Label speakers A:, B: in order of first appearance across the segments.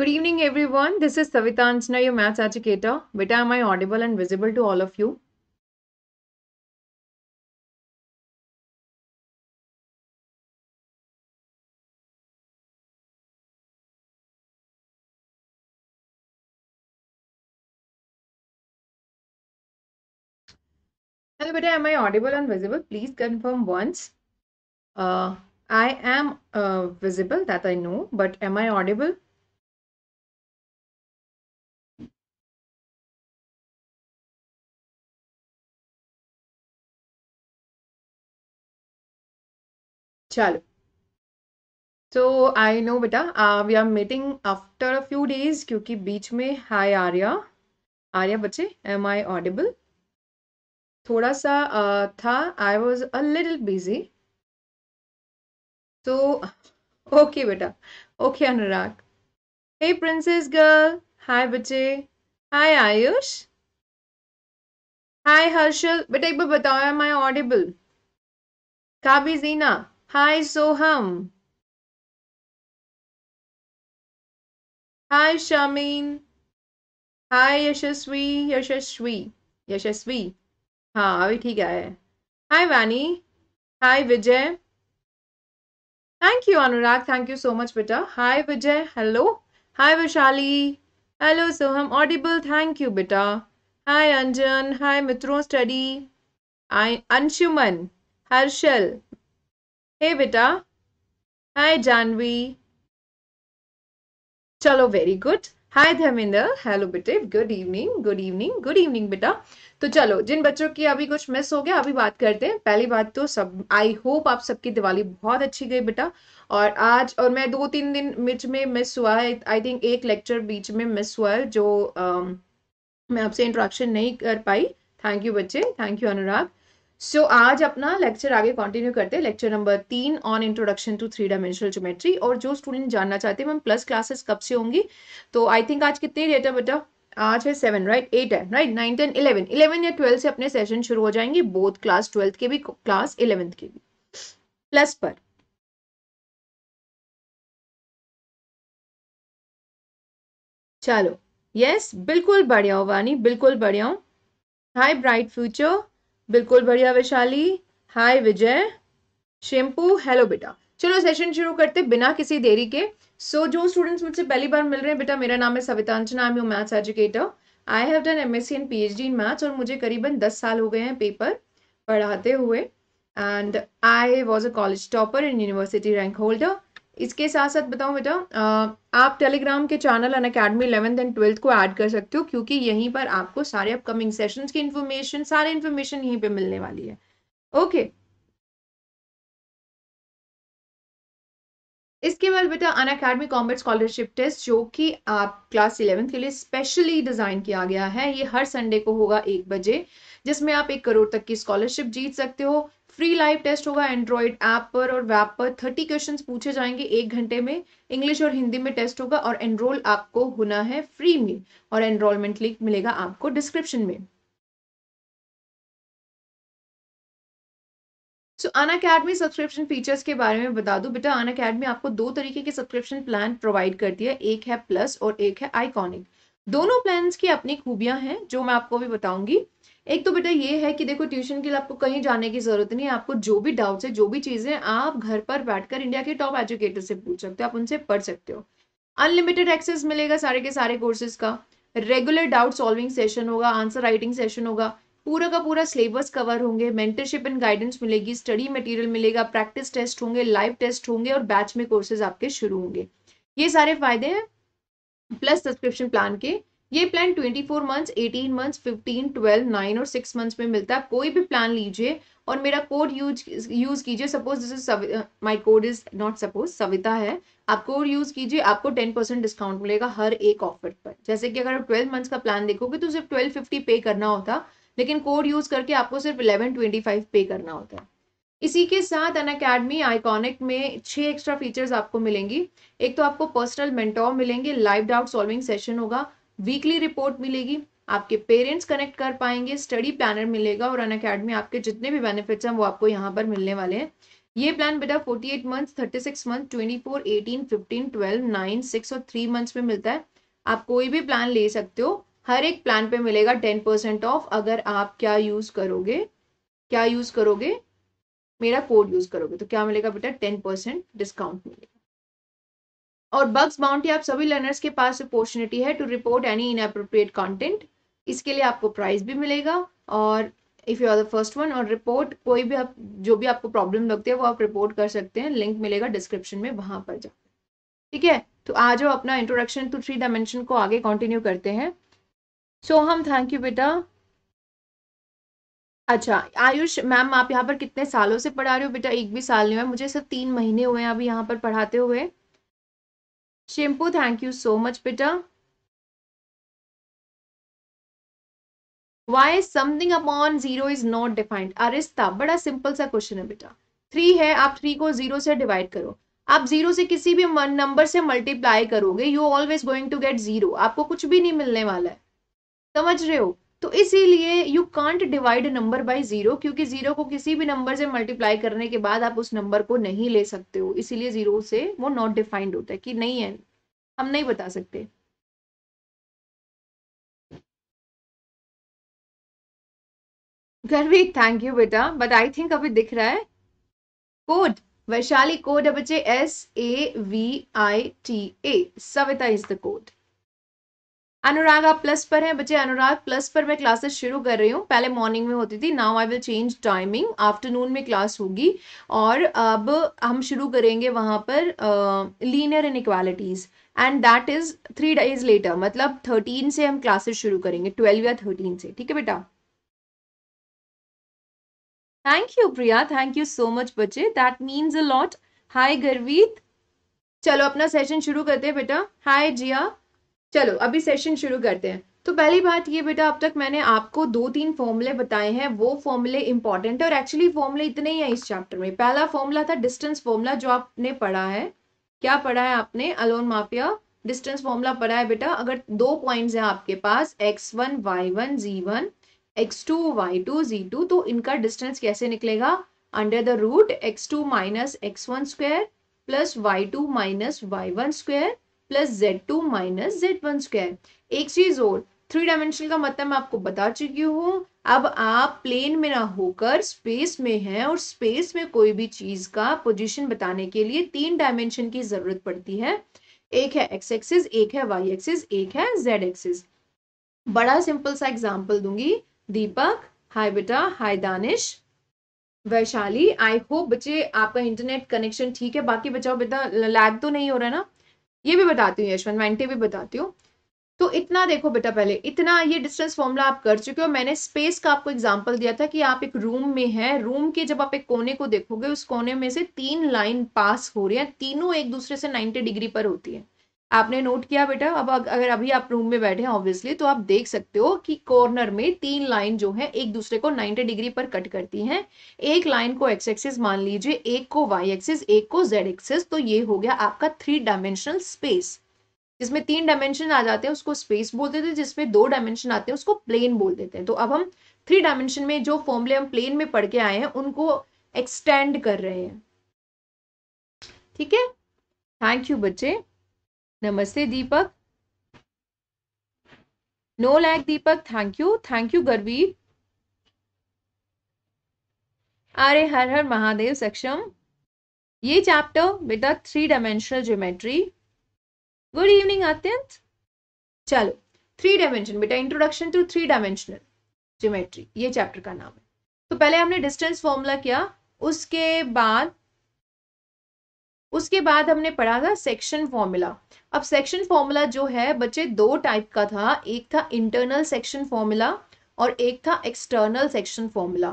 A: Good evening, everyone. This is Savita Anchana, your maths educator. Beta, am I audible and visible to all of you?
B: Hello, Beta, am I audible and visible? Please confirm once. Uh, I am uh, visible, that I know, but am I audible? चलो तो I know बेटा we are meeting after a few days क्योंकि बीच में हाय आर्या आर्या बच्चे M I Audible थोड़ा सा uh, था I was a little busy तो ओके बेटा okay Anurag hey princess girl hi बच्चे हाय आयुष हाय हर्षल बेटा एक बार बताओ एम आई ऑडिबल काबी जीना hi
A: Soham. Hi
B: Shamin. Hi Yashasvi Yashasvi Yashasvi हाँ अभी ठीक है hi Vani hi Vijay thank you Anurag thank you so much बेटा hi Vijay hello hi Vaishali hello Soham audible thank you बेटा हाय अंजन हाय मित्रों study I Anshuman Harshal hey बेटा हाय जानवी चलो very good hi Dharmendra hello बेटे good evening good evening good evening बेटा तो चलो जिन बच्चों की अभी कुछ मिस हो गया अभी बात करते हैं पहली बात तो सब आई होप आप सबकी दिवाली बहुत अच्छी गई बेटा और आज और मैं दो तीन दिन मिर्च में मिस हुआ है आई थिंक एक लेक्चर बीच में मिस हुआ है जो uh, मैं आपसे इंट्रोडक्शन नहीं कर पाई थैंक यू बच्चे thank you Anurag so so, आज अपना लेक्चर आगे कंटिन्यू करते हैं लेक्चर नंबर तीन on introduction to three dimensional geometry और जो स्टूडेंट जानना चाहते हैं मैम प्लस क्लासेस कब से होंगी तो आई थिंक आज कितने डेट है बेटा आज है सेवन राइट एट है right nine ten eleven eleven या ट्वेल्थ से अपने सेशन शुरू हो जाएंगे बोथ क्लास ट्वेल्थ के भी क्लास इलेवेंथ के भी प्लस पर चलो यस yes, बिल्कुल बढ़िया हो वानी बिल्कुल बढ़िया हो हाई ब्राइट फ्यूचर बिल्कुल बढ़िया वैशाली हाय विजय शेम्पू हेलो बेटा चलो सेशन शुरू करते बिना किसी देरी के सो so, जो स्टूडेंट्स मुझसे पहली बार मिल रहे हैं बेटा मेरा नाम है सवितांचना I am maths educator I have done M S C and P H D in maths और मुझे करीबन दस साल हो गए हैं पेपर पढ़ाते हुए and I was a college topper in university rank holder इसके साथ साथ बताऊं बेटा आप टेलीग्राम के channel Unacademy eleventh and twelfth को ऐड कर सकते हो क्योंकि यहीं पर आपको सारे अपकमिंग सेशन की इन्फॉर्मेशन सारे इन्फॉर्मेशन यहीं पर मिलने वाली है ओके इसके बाद बेटा Unacademy combat scholarship test जो कि आप क्लास इलेवेंथ के लिए स्पेशली डिज़ाइन किया गया है ये हर संडे को होगा एक बजे जिसमें आप एक करोड़ तक की स्कॉलरशिप जीत सकते हो फ्री लाइव टेस्ट होगा एंड्रॉयड ऐप पर और वैप पर थर्टी क्वेश्चन पूछे जाएंगे एक घंटे में इंग्लिश और हिंदी में टेस्ट होगा और एनरोल आपको होना है फ्री में और एनरोलमेंट लिंक मिलेगा आपको डिस्क्रिप्शन में so Unacademy subscription features के बारे में बता दूं बेटा अन अकेडमी आपको दो तरीके के सब्सक्रिप्शन प्लान प्रोवाइड करती है एक है प्लस और एक है आइकॉनिक दोनों प्लान्स की अपनी खूबियां हैं जो मैं आपको भी बताऊंगी एक तो बेटा ये है कि देखो ट्यूशन के लिए आपको कहीं जाने की जरूरत नहीं है आपको जो भी डाउट्स है जो भी चीजें आप घर पर बैठकर इंडिया के टॉप एजुकेटर से पूछ सकते हो आप उनसे पढ़ सकते हो अनलिमिटेड एक्सेस मिलेगा सारे के सारे कोर्सेज का रेगुलर डाउट सॉल्विंग सेशन होगा आंसर राइटिंग सेशन होगा पूरा का पूरा सिलेबस कवर होंगे मेंटरशिप एंड गाइडेंस मिलेगी स्टडी मटेरियल मिलेगा प्रैक्टिस टेस्ट होंगे लाइव टेस्ट होंगे और बैच में कोर्सेज आपके शुरू होंगे ये सारे फायदे हैं प्लस सब्सक्रिप्शन प्लान के ये प्लान 24 मंथ्स 18 मंथ्स 15, 12, 9 और 6 मंथ्स में मिलता है कोई भी प्लान लीजिए और मेरा कोड यूज यूज कीजिए suppose this is my code is not suppose Savita है आप कोड यूज कीजिए आपको 10 परसेंट डिस्काउंट मिलेगा हर एक ऑफर पर जैसे कि अगर आप ट्वेल्व मंथ्स का प्लान देखोगे तो सिर्फ ट्वेल्व फिफ्टी पे करना होता लेकिन कोड यूज करके आपको सिर्फ इलेवन ट्वेंटी फाइव पे करना होता है इसी के साथ अन अकेडमी आइकॉनिक में छह एक्स्ट्रा फीचर्स आपको मिलेंगी एक तो आपको पर्सनल मेंटोर मिलेंगे लाइव डाउट सॉल्विंग सेशन होगा वीकली रिपोर्ट मिलेगी आपके पेरेंट्स कनेक्ट कर पाएंगे स्टडी प्लानर मिलेगा और अन अकेडमी आपके जितने भी बेनिफिट्स हैं वो आपको यहाँ पर मिलने वाले हैं ये प्लान बेटा 48 मंथ्स 36 ट्वेंटी 24, 18, 15, 12, 9, 6 और 3 मंथ्स में मिलता है आप कोई भी प्लान ले सकते हो हर एक प्लान पे मिलेगा 10 परसेंट ऑफ अगर आप क्या यूज करोगे क्या यूज करोगे मेरा कोड यूज करोगे तो क्या मिलेगा बेटा 10 परसेंट डिस्काउंट मिलेगा और बग्स बाउंटी आप सभी लर्नर्स के पास अपॉर्चुनिटी है to report any inappropriate content इसके लिए आपको प्राइज भी मिलेगा और if you are the first one और रिपोर्ट कोई भी आप जो भी आपको प्रॉब्लम लगती है वो आप रिपोर्ट कर सकते हैं लिंक मिलेगा डिस्क्रिप्शन में वहाँ पर जाकर ठीक है तो आज हम अपना इंट्रोडक्शन टू थ्री डायमेंशन को आगे कंटिन्यू करते हैं सो हम थैंक यू बेटा अच्छा आयुष मैम आप यहाँ पर कितने सालों से पढ़ा रहे हो बेटा एक भी साल नहीं हुआ मुझे सिर्फ तीन महीने हुए हैं अभी यहाँ पर पढ़ाते हुए शिम्पू थैंक यू सो मच बेटा Why something upon zero is not defined? Arista बड़ा सिंपल सा क्वेश्चन है बेटा थ्री है आप थ्री को जीरो से डिवाइड करो आप जीरो से किसी भी नंबर से मल्टीप्लाई करोगे you always going to get zero आपको कुछ भी नहीं मिलने वाला है समझ रहे हो तो इसीलिए you can't divide number by zero क्योंकि जीरो को किसी भी नंबर से मल्टीप्लाई करने के बाद आप उस नंबर को नहीं ले सकते हो इसीलिए जीरो से वो नॉट डिफाइंड होता है कि नहीं है हम नहीं बता सकते गर्वी थैंक यू बेटा बट आई थिंक अभी दिख रहा है कोड वैशाली कोड है बच्चे S A V I T A Savita is the code Anurag आप प्लस पर हैं बच्चे अनुराग प्लस पर मैं क्लासेस शुरू कर रही हूँ पहले मॉर्निंग में होती थी now I will change timing afternoon में क्लास होगी और अब हम शुरू करेंगे वहाँ पर linear equalities and that is three days later मतलब थर्टीन से हम क्लासेस शुरू करेंगे ट्वेल्व या थर्टीन से ठीक है बेटा thank you Priya thank you so much बच्चे that means a lot hi Garvit चलो अपना सेशन शुरू करते हैं बेटा हाई जिया चलो अभी सेशन शुरू करते हैं तो पहली बात ये बेटा अब तक मैंने आपको दो तीन फॉर्मूले बताए हैं वो फॉर्मूले इंपॉर्टेंट है और एक्चुअली फॉर्मूले इतने ही हैं इस चैप्टर में पहला फॉर्मूला था डिस्टेंस फॉर्मूला जो आपने पढ़ा है क्या पढ़ा है आपने अलोन माफिया डिस्टेंस फॉर्मूला पढ़ा है बेटा अगर दो पॉइंट्स हैं आपके पास x one y one z one x two y two z two तो इनका डिस्टेंस कैसे निकलेगा under the root x two minus x one square plus y two minus y one square plus z two minus z one square एक चीज और three dimension का मतलब मैं आपको बता चुकी हूँ अब आप प्लेन में ना होकर स्पेस में हैं और स्पेस में कोई भी चीज का पोजीशन बताने के लिए तीन डायमेंशन की जरूरत पड़ती है एक है एक्स एक्सिस एक है वाई एक्सिस एक है जेड एक्सिस बड़ा सिंपल सा एग्जाम्पल दूंगी दीपक हाय बेटा hi Danish Vaishali I hope बच्चे आपका इंटरनेट कनेक्शन ठीक है बाकी बचाओ बेटा लैग तो नहीं हो रहा है ना ये भी बताती हूँ यशवंत मैं भी बताती हूँ तो इतना देखो बेटा पहले इतना ये डिस्टेंस फॉर्मूला आप कर चुके हो मैंने स्पेस का आपको एग्जाम्पल दिया था कि आप एक रूम में है रूम के जब आप एक कोने को देखोगे उस कोने में से तीन लाइन पास हो रही है तीनों एक दूसरे से 90 डिग्री पर होती है आपने नोट किया बेटा अब अगर अभी आप रूम में बैठे हैं ऑब्वियसली तो आप देख सकते हो कि कॉर्नर में तीन लाइन जो है एक दूसरे को 90 डिग्री पर कट करती हैं एक लाइन को एक्स एक्सिस मान लीजिए एक को वाई एक्सिस एक को जेड एक्सिस तो ये हो गया आपका थ्री डायमेंशनल स्पेस जिसमें तीन डायमेंशन आ जाते हैं उसको स्पेस बोल देते हैं जिसमें दो डायमेंशन आते हैं उसको प्लेन बोल देते हैं तो अब हम थ्री डायमेंशन में जो फॉर्मले हम प्लेन में पढ़ के आए हैं उनको एक्सटेंड कर रहे हैं ठीक है थैंक यू बच्चे नमस्ते Deepak no lag Deepak thank you thank you Garvir अरे हर हर महादेव सक्षम ये चैप्टर बेटा three dimensional geometry good evening अत्यंत चलो थ्री डायमेंशन बेटा introduction to three dimensional geometry ये चैप्टर का नाम है तो पहले हमने डिस्टेंस फॉर्मूला किया उसके बाद उसके बाद हमने पढ़ा था सेक्शन फॉर्मूला अब सेक्शन फॉर्मूला जो है बच्चे दो टाइप का था एक था इंटरनल सेक्शन फॉर्मूला और एक था external section formula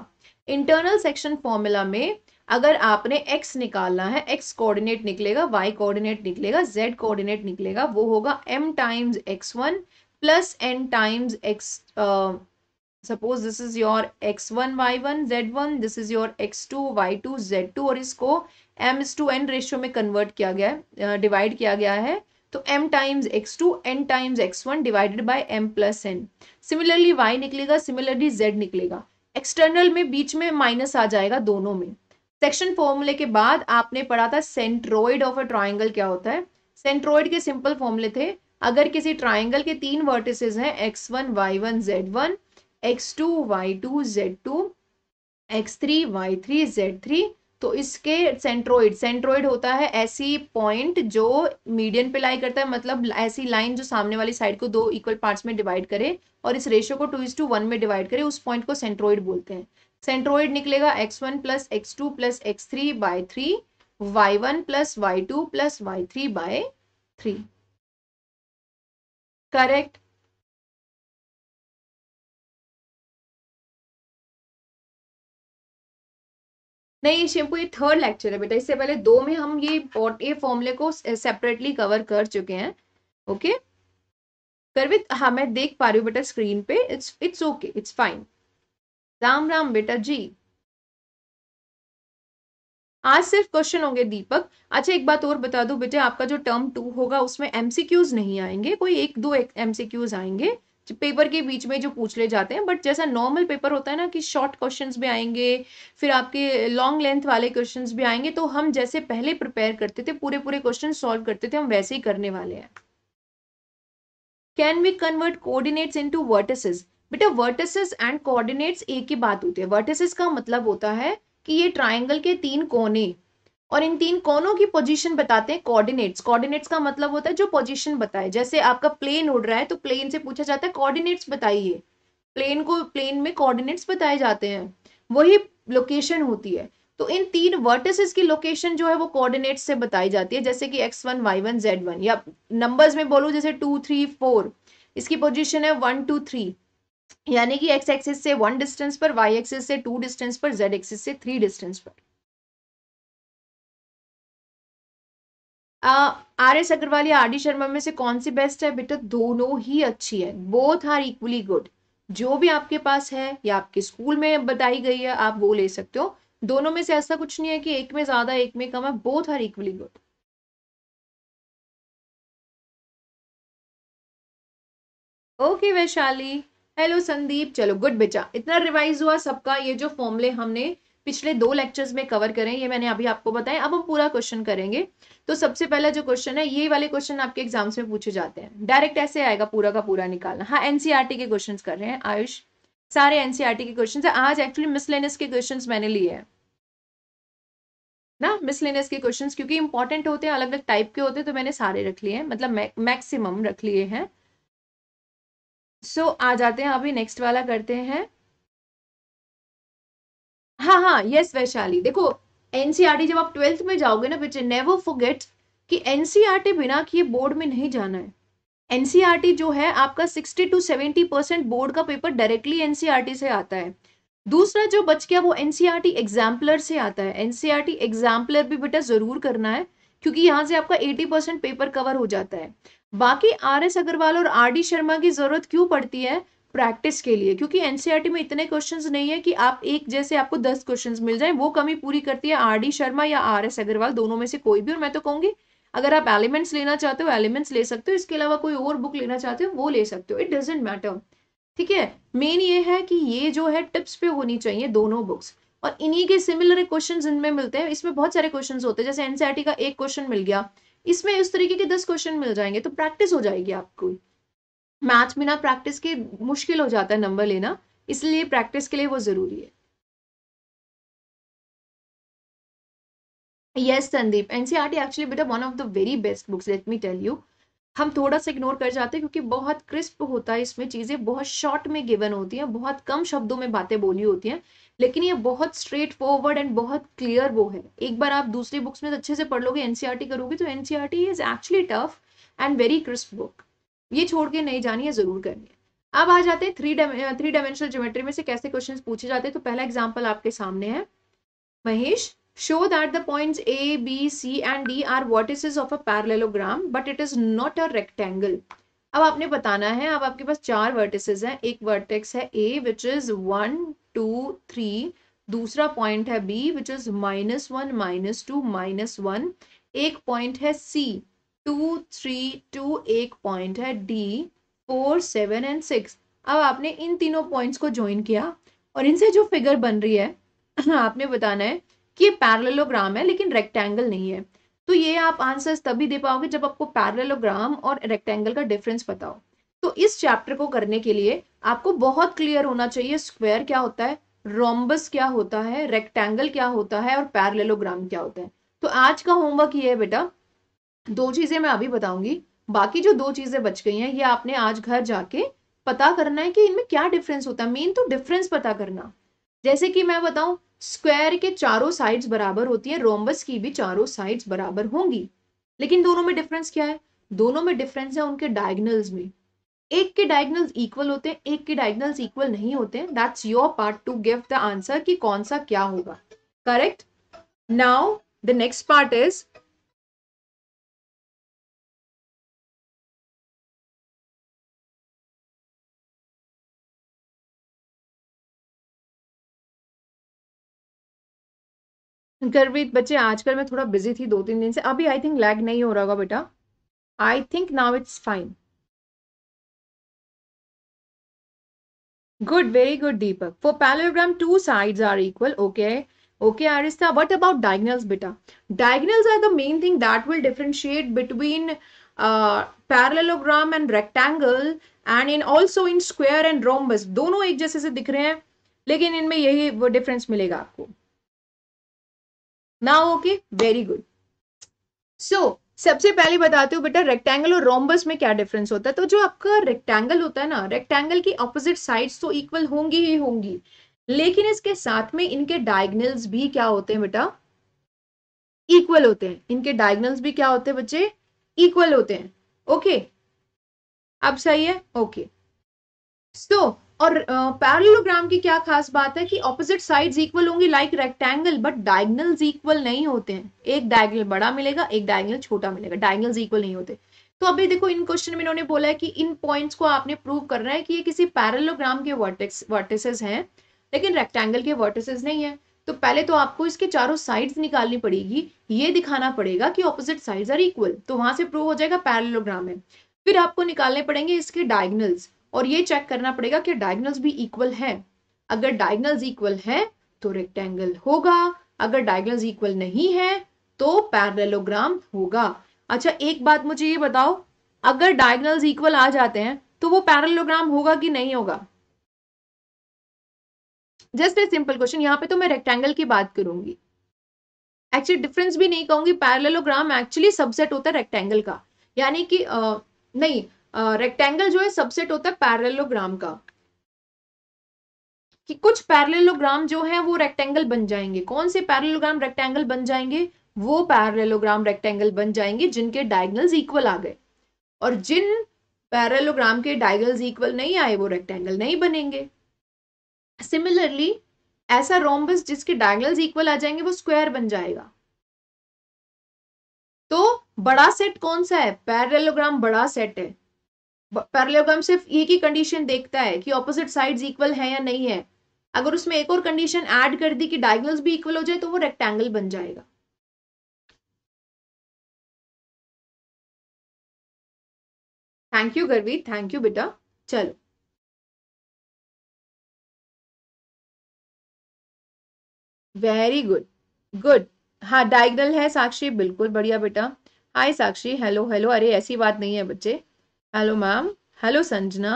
B: internal section formula में अगर आपने x निकालना है x कोऑर्डिनेट निकलेगा y कोऑर्डिनेट निकलेगा z कोऑर्डिनेट निकलेगा वो होगा m times x one plus n times x suppose this is your x one y one z one this is your x two y two z two और इसको m is to n ratio में convert किया गया है divide uh, किया गया है तो m times x two n times x one divided by m plus n similarly y निकलेगा सिमिलरली z निकलेगा एक्सटर्नल में बीच में माइनस आ जाएगा दोनों में सेक्शन फॉर्मूले के बाद आपने पढ़ा था सेंट्रोइड ऑफ अ ट्राइंगल क्या होता है सेंट्रोइड के सिंपल फॉर्मूले थे अगर किसी ट्राइंगल के तीन वर्टिसेज हैं x one y one z one x2 y2 z2 x3 y3 z3 तो इसके सेंट्रोइड सेंट्रोइड होता है ऐसी पॉइंट जो मीडियन पे लाई करता है मतलब ऐसी लाइन जो सामने वाली साइड को दो इक्वल पार्ट्स में डिवाइड करे और इस रेशियो को टू इज टू वन में डिवाइड करे उस पॉइंट को सेंट्रोइड बोलते हैं सेंट्रोइड निकलेगा x one plus x two plus x three by three y one plus y two plus y three by three correct नहीं ये शैम्पू ये थर्ड लेक्चर है बेटा इससे पहले दो में हम ये ये फॉर्मुले को सेपरेटली कवर कर चुके हैं ओके करवित हाँ मैं देख पा रही हूँ बेटा स्क्रीन पे it's it's okay it's fine Ram Ram बेटा जी आज सिर्फ क्वेश्चन होंगे दीपक अच्छा एक बात और बता दो बेटे आपका जो टर्म टू होगा उसमें एमसीक्यूज नहीं आएंगे कोई एक दो एमसीक्यूज आएंगे पेपर के बीच में जो पूछ ले जाते हैं बट जैसा नॉर्मल पेपर होता है ना कि शॉर्ट क्वेश्चंस भी आएंगे फिर आपके लॉन्ग लेंथ वाले क्वेश्चंस भी आएंगे तो हम जैसे पहले प्रिपेयर करते थे पूरे पूरे क्वेश्चन सॉल्व करते थे हम वैसे ही करने वाले हैं can we convert coordinates into vertices बेटा वर्टिसेस एंड कोऑर्डिनेट्स एक ही बात होती है वर्टिसेस का मतलब होता है कि ये ट्राइंगल के तीन कोने और इन तीन कोनों की पोजीशन बताते हैं कोऑर्डिनेट्स कोऑर्डिनेट्स का मतलब होता है जो पोजीशन बताए जैसे आपका प्लेन उड़ रहा है तो प्लेन से पूछा जाता है कोऑर्डिनेट्स बताइए प्लेन को प्लेन में कोऑर्डिनेट्स बताए जाते हैं वही लोकेशन होती है तो इन तीन वर्टिसेस की लोकेशन जो है वो कोऑर्डिनेट्स से बताई जाती है जैसे कि x one y one z one या नंबर्स में बोलूँ जैसे टू थ्री फोर इसकी पोजीशन है वन टू थ्री यानी कि एक्स एक्सिस से वन डिस्टेंस पर वाई एक्सिस से टू डिस्टेंस पर जेड एक्सिस से थ्री डिस्टेंस पर आर एस अग्रवाल या आर डी शर्मा में से कौन सी बेस्ट है बेटा दोनों ही अच्छी है बोथ आर इक्वली गुड जो भी आपके पास है या आपके स्कूल में बताई गई है आप वो ले सकते हो दोनों में से ऐसा कुछ नहीं है कि एक में ज्यादा एक में कम है both are equally good okay Vaishali hello Sandeep चलो गुड बेटा इतना रिवाइज हुआ सबका ये जो फॉर्मले हमने पिछले दो लेक्चर्स में कवर करें ये मैंने अभी आपको बताया अब हम पूरा क्वेश्चन करेंगे तो सबसे पहला जो क्वेश्चन है ये वाले क्वेश्चन आपके एग्जाम्स में पूछे जाते हैं डायरेक्ट ऐसे आएगा पूरा का पूरा निकालना हाँ एनसीआरटी e के क्वेश्चन कर रहे हैं आयुष सारे एनसीआरटी e के क्वेश्चन है आज एक्चुअली मिसलेनियस के क्वेश्चन मैंने लिए हैं ना मिसलेनियस के क्वेश्चन क्योंकि इंपॉर्टेंट होते हैं अलग अलग टाइप के होते हैं तो मैंने सारे रख लिए हैं मतलब मैक्सिमम रख लिए हैं सो so, आ जाते हैं अभी नेक्स्ट वाला करते हैं हाँ हाँ यस वैशाली देखो एनसीईआरटी e जब आप ट्वेल्थ में जाओगे ना बच्चे नेवर फोगेट कि एनसीईआरटी e बिना किए बोर्ड में नहीं जाना है एनसीईआरटी e जो है आपका sixty two seventy percent board का पेपर डायरेक्टली एनसीईआरटी से आता है दूसरा जो बच गया वो एनसीईआरटी एग्जाम्पलर से आता है एनसीईआरटी एग्जाम्पलर भी बेटा जरूर करना है क्योंकि यहाँ से आपका एटी परसेंट पेपर कवर हो जाता है बाकी आर एस अग्रवाल और आर डी शर्मा की जरूरत क्यों पड़ती है प्रैक्टिस के लिए क्योंकि एनसीईआरटी e में इतने क्वेश्चंस नहीं है कि आप एक जैसे आपको दस क्वेश्चंस मिल जाएं वो कमी पूरी करती है आर डी शर्मा या आर एस अग्रवाल दोनों में से कोई भी और मैं तो कहूंगी अगर आप एलिमेंट्स लेना चाहते हो एलिमेंट्स ले सकते हो इसके अलावा कोई और बुक लेना चाहते हो वो ले सकते हो इट डजेंट मैटर ठीक है मेन ये है कि ये जो है टिप्स पे होनी चाहिए दोनों बुक्स और इन्हीं के सिमिलर क्वेश्चन इनमें मिलते हैं इसमें बहुत सारे क्वेश्चन होते हैं जैसे एनसीईआरटी e का एक क्वेश्चन मिल गया इसमें उस तरीके के दस क्वेश्चन मिल जाएंगे तो प्रैक्टिस हो जाएगी आपको मैच बिना प्रैक्टिस के मुश्किल हो जाता है नंबर लेना इसलिए प्रैक्टिस के लिए वो ज़रूरी है यस संदीप एनसीईआरटी एक्चुअली बेटा one of the very best books let me tell you हम थोड़ा सा इग्नोर कर जाते हैं क्योंकि बहुत क्रिस्प होता है इसमें चीज़ें बहुत शॉर्ट में गिवन होती हैं बहुत कम शब्दों में बातें बोली होती हैं लेकिन ये बहुत स्ट्रेट फॉरवर्ड एंड बहुत क्लियर वो है एक बार आप दूसरी बुक्स में अच्छे से पढ़ लोगे एनसीआरटी e करोगे तो NCERT is actually tough and very crisp book ये छोड़ के नहीं जानी है जरूर करनी है अब आ जाते हैं थ्री थ्री डायमेंशनल ज्योमेट्री में से कैसे क्वेश्चन पूछे जाते हैं तो पहला एग्जाम्पल आपके सामने है Mahesh show that the points a b c and d are vertices of a parallelogram but it is not a rectangle अब आपने बताना है अब आपके पास चार वर्टिसेस हैं एक वर्टेक्स है A which is one two three दूसरा पॉइंट है B which is minus one minus two minus one एक पॉइंट है सी टू थ्री टू एक पॉइंट है D four seven and six अब आपने इन तीनों पॉइंट्स को ज्वाइन किया और इनसे जो फिगर बन रही है हाँ, आपने बताना है कि ये पैरलोग्राम है लेकिन रेक्टेंगल नहीं है तो ये आप आंसर तभी दे पाओगे जब आपको पैरलोग्राम और रेक्टेंगल का डिफरेंस बताओ तो इस चैप्टर को करने के लिए आपको बहुत क्लियर होना चाहिए स्क्वायर क्या होता है रोम्बस क्या होता है रेक्टेंगल क्या होता है और पैरलेलोग्राम क्या होता है तो आज का होमवर्क ये है बेटा दो चीजें मैं अभी बताऊंगी बाकी जो दो चीजें बच गई हैं ये आपने आज घर जाके पता करना है कि इनमें क्या डिफरेंस होता है मेन तो डिफरेंस पता करना जैसे कि मैं बताऊं स्क्वायर के चारों साइड्स बराबर होती है रोम्बस की भी चारों साइड्स बराबर होंगी लेकिन दोनों में डिफरेंस क्या है दोनों में डिफरेंस है उनके डायग्नल्स में एक के डायग्नल्स इक्वल होते हैं एक के डायग्नल्स इक्वल नहीं होते that's your part to give the answer कि कौन सा क्या होगा correct now the next part is Garvit बच्चे आजकल मैं थोड़ा बिजी थी दो तीन दिन से अभी आई थिंक लैग नहीं हो रहा होगा बेटा I think now it's fine good very good Deepak for parallelogram two side are equal okay okay Arista what about diagonals बेटा diagonals are the main thing that will differentiate between parallelogram and rectangle and in also in square and rhombus दोनों एक जैसे से दिख रहे हैं लेकिन इनमें यही वो डिफरेंस मिलेगा आपको ना ओके वेरी गुड सो सबसे पहले बताते हो बेटा रेक्टेंगल और रोमबस में क्या डिफरेंस होता है तो जो आपका रेक्टेंगल होता है ना रेक्टेंगल की अपोजिट साइड्स तो इक्वल होंगी ही होंगी लेकिन इसके साथ में इनके डायग्नल्स भी क्या होते हैं बेटा इक्वल होते हैं इनके डायग्नल्स भी क्या होते हैं बच्चे इक्वल होते हैं ओके okay. अब सही है ओके okay. सो so, और पैरलोग्राम uh, की क्या खास बात है कि ऑपोजिट साइड्स इक्वल होंगी like rectangle but diagonals equal नहीं होते हैं एक डायगनल बड़ा मिलेगा एक डायगनल छोटा मिलेगा डायगनल्स इक्वल नहीं होते तो अभी देखो इन क्वेश्चन में इन्होंने बोला है कि इन पॉइंट्स को आपने प्रूव करना है कि ये किसी पैरलोग्राम के वर्टेक्स वर्टिसेस हैं लेकिन रेक्टेंगल के वर्टिसेस नहीं है तो पहले तो आपको इसके चारों साइड्स निकालनी पड़ेगी ये दिखाना पड़ेगा कि ऑपोजिट साइड्स आर इक्वल तो वहां से प्रूव हो जाएगा पैरलोग्राम है फिर आपको निकालने पड़ेंगे इसके डायगनल्स और ये चेक करना पड़ेगा कि डायगनल्स भी इक्वल है अगर डायगनल्स इक्वल है तो रेक्टेंगल होगा अगर डायगनल्स इक्वल नहीं है तो पैरेललोग्राम होगा अच्छा एक बात मुझे ये बताओ अगर डायगनल्स इक्वल आ जाते हैं तो वो पैरलोग्राम होगा कि नहीं होगा जस्ट ए सिंपल क्वेश्चन यहाँ पे तो मैं रेक्टेंगल की बात करूंगी एक्चुअली डिफरेंस भी नहीं कहूंगी पैरलोग्राम एक्चुअली सबसेट होता है रेक्टेंगल का यानी कि आ, नहीं रेक्टेंगल जो है सबसेट होता है पैरेलोग्राम का कि कुछ पैरेलोग्राम जो है वो रेक्टेंगल बन जाएंगे कौन से पैरेलोग्राम रेक्टेंगल बन जाएंगे वो पैरेलोग्राम रेक्टेंगल बन जाएंगे जिनके डायगनल्स इक्वल आ गए और जिन पैरेलोग्राम के डायगनल्स इक्वल नहीं आए वो रेक्टेंगल नहीं बनेंगे सिमिलरली ऐसा रोम्बस जिसके डायगनल्स इक्वल आ जाएंगे वो स्क्वायर बन जाएगा तो बड़ा सेट कौन सा है पैरेलोग्राम बड़ा सेट है पैरलोग्राम सिर्फ एक ही कंडीशन देखता है कि ऑपोजिट साइड्स इक्वल है या नहीं है अगर उसमें एक और कंडीशन ऐड कर दी कि डायगोनल्स भी इक्वल हो जाए तो वो रेक्टेंगल बन जाएगा
A: thank you Garvi thank you बेटा चलो
B: वेरी गुड गुड हाँ डायगनल है साक्षी बिल्कुल बढ़िया बेटा हाय साक्षी हेलो हेलो अरे ऐसी बात नहीं है बच्चे hello ma'am hello Sanjana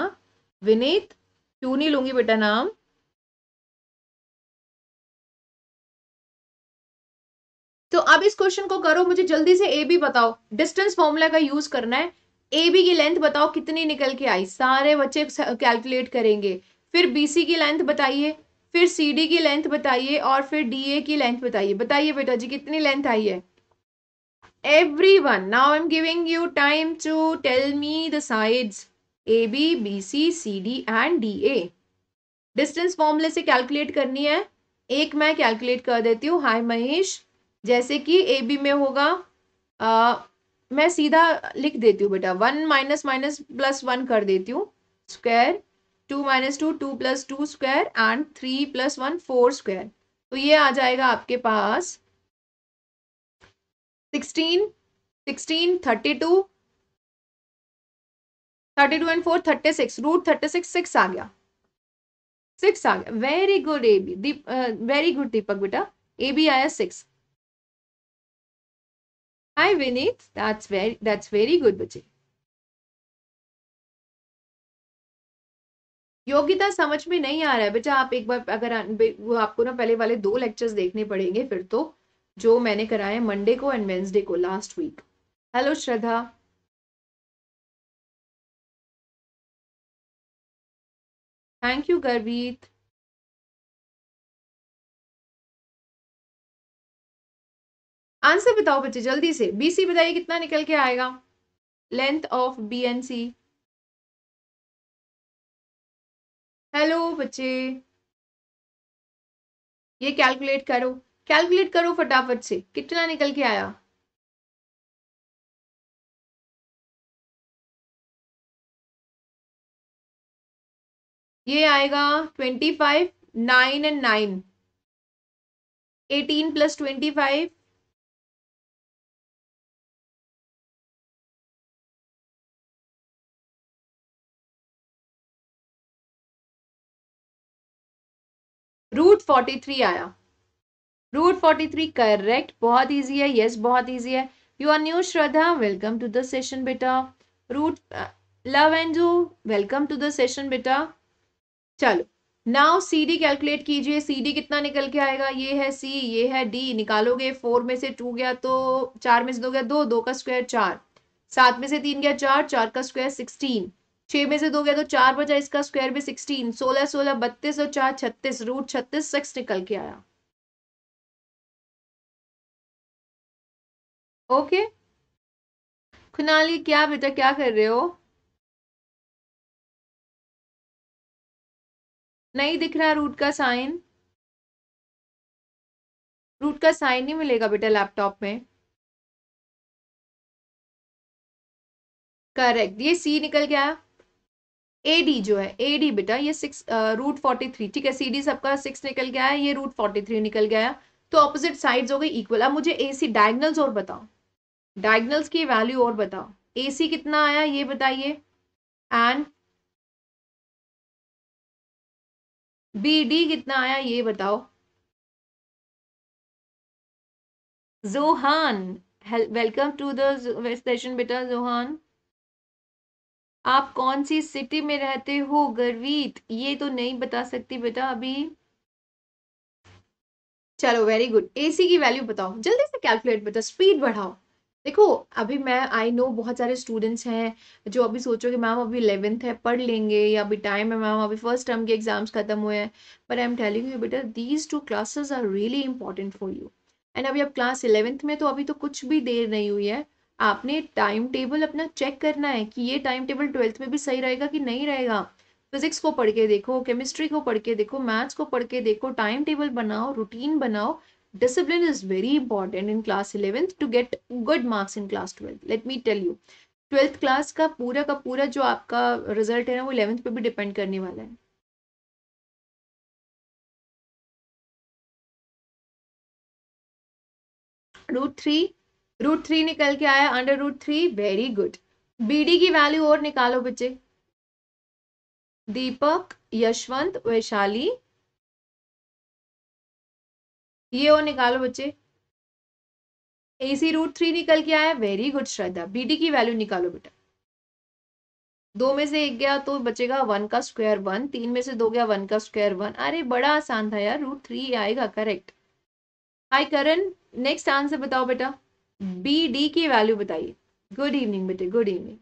B: Vineet क्यों नहीं लूंगी बेटा नाम तो अब इस क्वेश्चन को करो मुझे जल्दी से ए बी बताओ डिस्टेंस फॉर्मूला का यूज करना है ए बी की लेंथ बताओ कितनी निकल के आई सारे बच्चे कैलकुलेट करेंगे फिर बी सी की लेंथ बताइए फिर सी डी की लेंथ बताइए और फिर डी ए की लेंथ बताइए बताइए बेटा जी कितनी लेंथ आई है everyone. Now I'm giving you time to tell me the sides AB, BC, CD and DA. Distance फॉर्मूले से कैलकुलेट करनी है एक मैं कैलकुलेट कर देती हूँ हाय महेश जैसे कि ए बी में होगा आ, मैं सीधा लिख देती हूँ बेटा one minus minus plus one कर देती हूँ square two minus two two plus two square and three plus one four square तो ये आ जाएगा आपके पास very good A B very good Deepak बेटा ए बी आया six hi Vineet that's very that's very good बच्चे योग्यता समझ में नहीं आ रहा है बेटा आप एक बार अगर वो आपको ना पहले वाले दो लेक्चर्स देखने पड़ेंगे फिर तो जो मैंने कराए मंडे को एंड वेंसडे को last week hello Shraddha
A: thank you Garvit answer बताओ बच्चे जल्दी से बीसी बताइए कितना निकल के आएगा length of B N C hello बच्चे ये कैलकुलेट करो कैलकुलेट करो फटाफट से कितना निकल के आया ये आएगा twenty five nine and nine eighteen plus twenty five root forty three
B: आया रूट फोर्टी थ्री करेक्ट बहुत ईजी है येस बहुत ईजी है you are new Shraddha welcome to the session बेटा रूट लव एंड जू वेलकम टू द सेशन बेटा चलो नाउ सी डी कैलकुलेट कीजिए सी डी कितना निकल के आएगा ये है सी ये है डी निकालोगे फोर में से टू गया तो चार में से दो गया दो दो का स्क्वायर चार सात में से तीन गया चार चार का स्क्वायर सिक्सटीन छह में से दो गया तो चार बचा इसका स्क्वायर भी सिक्सटीन सोलह सोलह बत्तीस और चार छत्तीस रूट छत्तीस सिक्स निकल के आया ओके
A: कुणाल ये क्या बेटा क्या कर रहे हो नहीं दिख रहा रूट का साइन रूट का साइन नहीं मिलेगा बेटा लैपटॉप में
B: करेक्ट ये सी निकल गया ए डी जो है ए डी बेटा ये सिक्स रूट फोर्टी थ्री ठीक है सी डी सबका सिक्स निकल गया है ये रूट फोर्टी थ्री निकल गया है तो ऑपोजिट साइड्स हो गई इक्वल अब मुझे ए सी डायगनल्स और बताओ डायगनल्स की वैल्यू और बताओ ए सी कितना आया ये बताइए एंड बी डी कितना आया ये बताओ
A: जोहान वेलकम
B: टू देशन बेटा जोहान आप कौन सी सिटी में रहते हो गर्वीत ये तो नहीं बता सकती बेटा अभी चलो वेरी गुड एसी की वैल्यू बताओ जल्दी से कैलकुलेट बेटा स्पीड बढ़ाओ देखो अभी मैं आई नो बहुत सारे स्टूडेंट्स हैं जो अभी सोचो कि मैम अभी इलेवेंथ है पढ़ लेंगे या अभी टाइम है मैम अभी फर्स्ट टर्म के एग्जाम्स खत्म हुए हैं पर आई एम टेलिंग यू बेटा these two classes are really important for you and अभी आप क्लास इलेवेंथ में तो अभी तो कुछ भी देर नहीं हुई है आपने टाइम टेबल अपना चेक करना है कि ये टाइम टेबल ट्वेल्थ में भी सही रहेगा कि नहीं रहेगा फिजिक्स को पढ़ के देखो केमिस्ट्री को पढ़ के देखो मैथ्स को पढ़ के देखो टाइम टेबल बनाओ रूटीन बनाओ discipline is very important in class 11th to get good marks in class 12th let me tell you 12th class ka pura ka pura jo aapka result hai na wo 11th pe bhi depend karne wala hai root three root three निकल के आया under root three very good BD की value और निकालो बच्चे दीपक यशवंत वैशाली ये और निकालो बच्चे ए सी रूट थ्री निकल के आया very good Shraddha B D की वैल्यू निकालो बेटा दो में से एक गया तो बचेगा वन का स्क्वायर वन तीन में से दो गया वन का स्क्वायर वन अरे बड़ा आसान था यार रूट थ्री आएगा correct hi Karan next answer बताओ बेटा बी डी की वैल्यू बताइए गुड इवनिंग बेटे गुड इवनिंग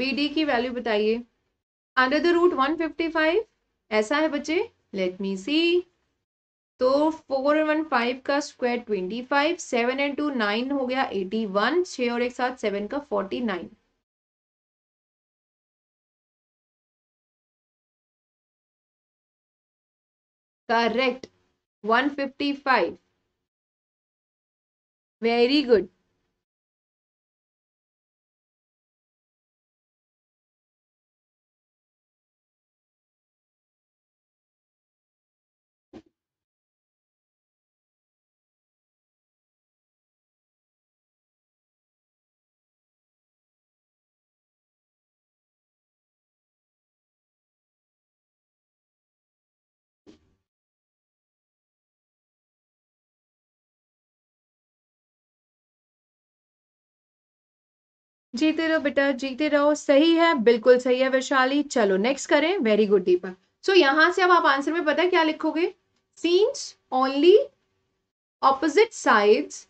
B: बी डी की वैल्यू बताइए under the root one fifty five ऐसा है बच्चे लेट मी सी तो फोर वन फाइव का square twenty five seven and two nine हो गया एटी वन छः और एक साथ सेवन का forty nine
A: correct one fifty five very good
B: जीते रहो बेटा जीते रहो सही है बिल्कुल सही है वैशाली चलो नेक्स्ट करें वेरी गुड दीपक सो यहां से अब आप आंसर में पता है क्या लिखोगे since only sides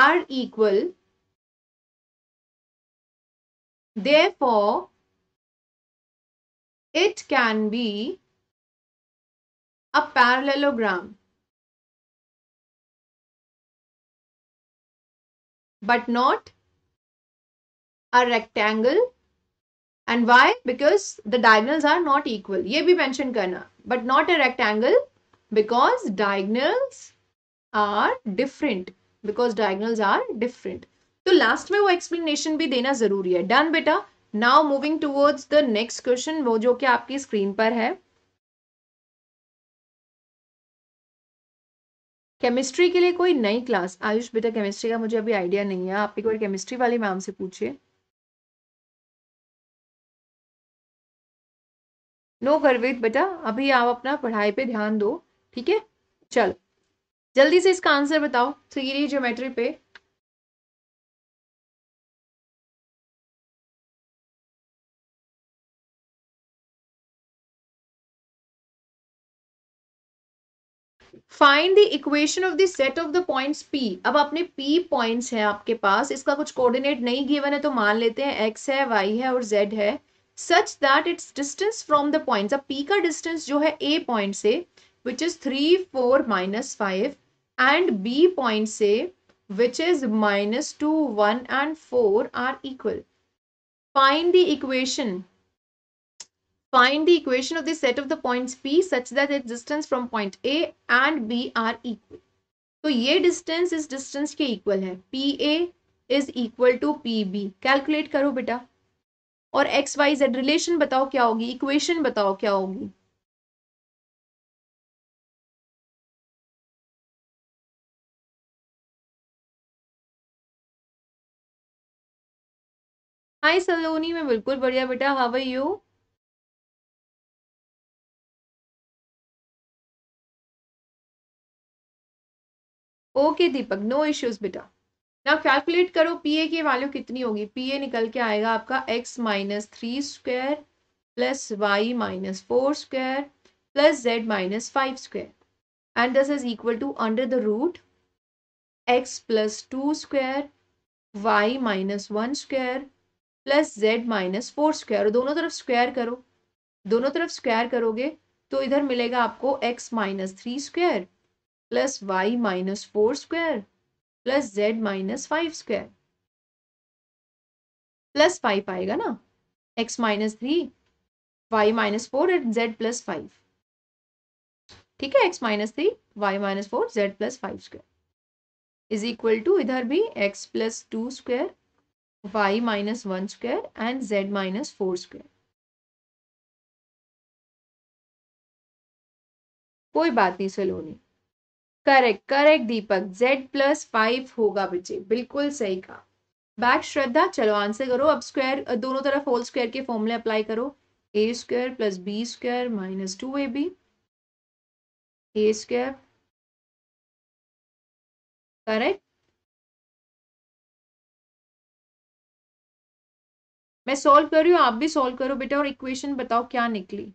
A: are equal therefore it can be a parallelogram but not a
B: rectangle and why because the diagonals are not equal ye bhi mention karna but not a rectangle because diagonals are different because diagonals are different so last mein wo explanation bhi dena zaruri hai done beta now moving towards the next question wo jo ki aapki screen par hai chemistry के लिए कोई नई
A: class Ayush बेटा chemistry का मुझे अभी idea नहीं है आप एक बार केमिस्ट्री वाली मैम से पूछिए नो गर्वित बेटा अभी
B: आप अपना पढ़ाई पे ध्यान दो ठीक है चलो जल्दी से इसका आंसर बताओ थ्री डी ज्योमेट्री पे find the equation of the set of the points P अब अपने पी पॉइंट्स हैं आपके पास इसका कुछ कोऑर्डिनेट नहीं गिवन है तो मान लेते हैं एक्स है वाई है और जेड है such that it's distance from the points अब पी का डिस्टेंस जो है ए पॉइंट से which is three four minus five and B point से which is minus two one and four are equal find the equation Find the equation of the set of the points P such that its distance from point A and B are equal. तो ये distance इस distance के equal है. PA is equal to PB. Calculate करो बेटा. और x y Z relation बताओ क्या होगी इक्वेशन बताओ क्या होगी
A: हाय सलोनी मैं बिल्कुल बढ़िया बेटा how are you okay
B: Deepak no issues बेटा ना कैलकुलेट करो पी ए की वैल्यू कितनी होगी पी ए निकल के आएगा आपका x minus three square plus y minus four square plus z minus five square and this is equal to under the root x plus two square y minus one square plus z minus four square दोनों तरफ square करो दोनों तरफ square करोगे तो इधर मिलेगा आपको x minus three square plus y minus four square plus z minus five square plus five आएगा ना x minus three y minus four and z plus five ठीक है x minus three y minus four z plus five square is equal to इधर भी x plus two square y minus one square and z minus four square कोई बात नहीं Saloni correct correct Deepak Z plus five होगा बच्चे बिल्कुल सही कहा बैक श्रद्धा चलो आंसर करो अब स्क्वायर दोनों तरफ होल स्क्वायर के फॉर्मूले अप्लाई करो A square plus B square minus two A B A square
A: correct मैं सॉल्व कर रही हूँ आप भी सॉल्व करो बेटा और इक्वेशन बताओ क्या निकली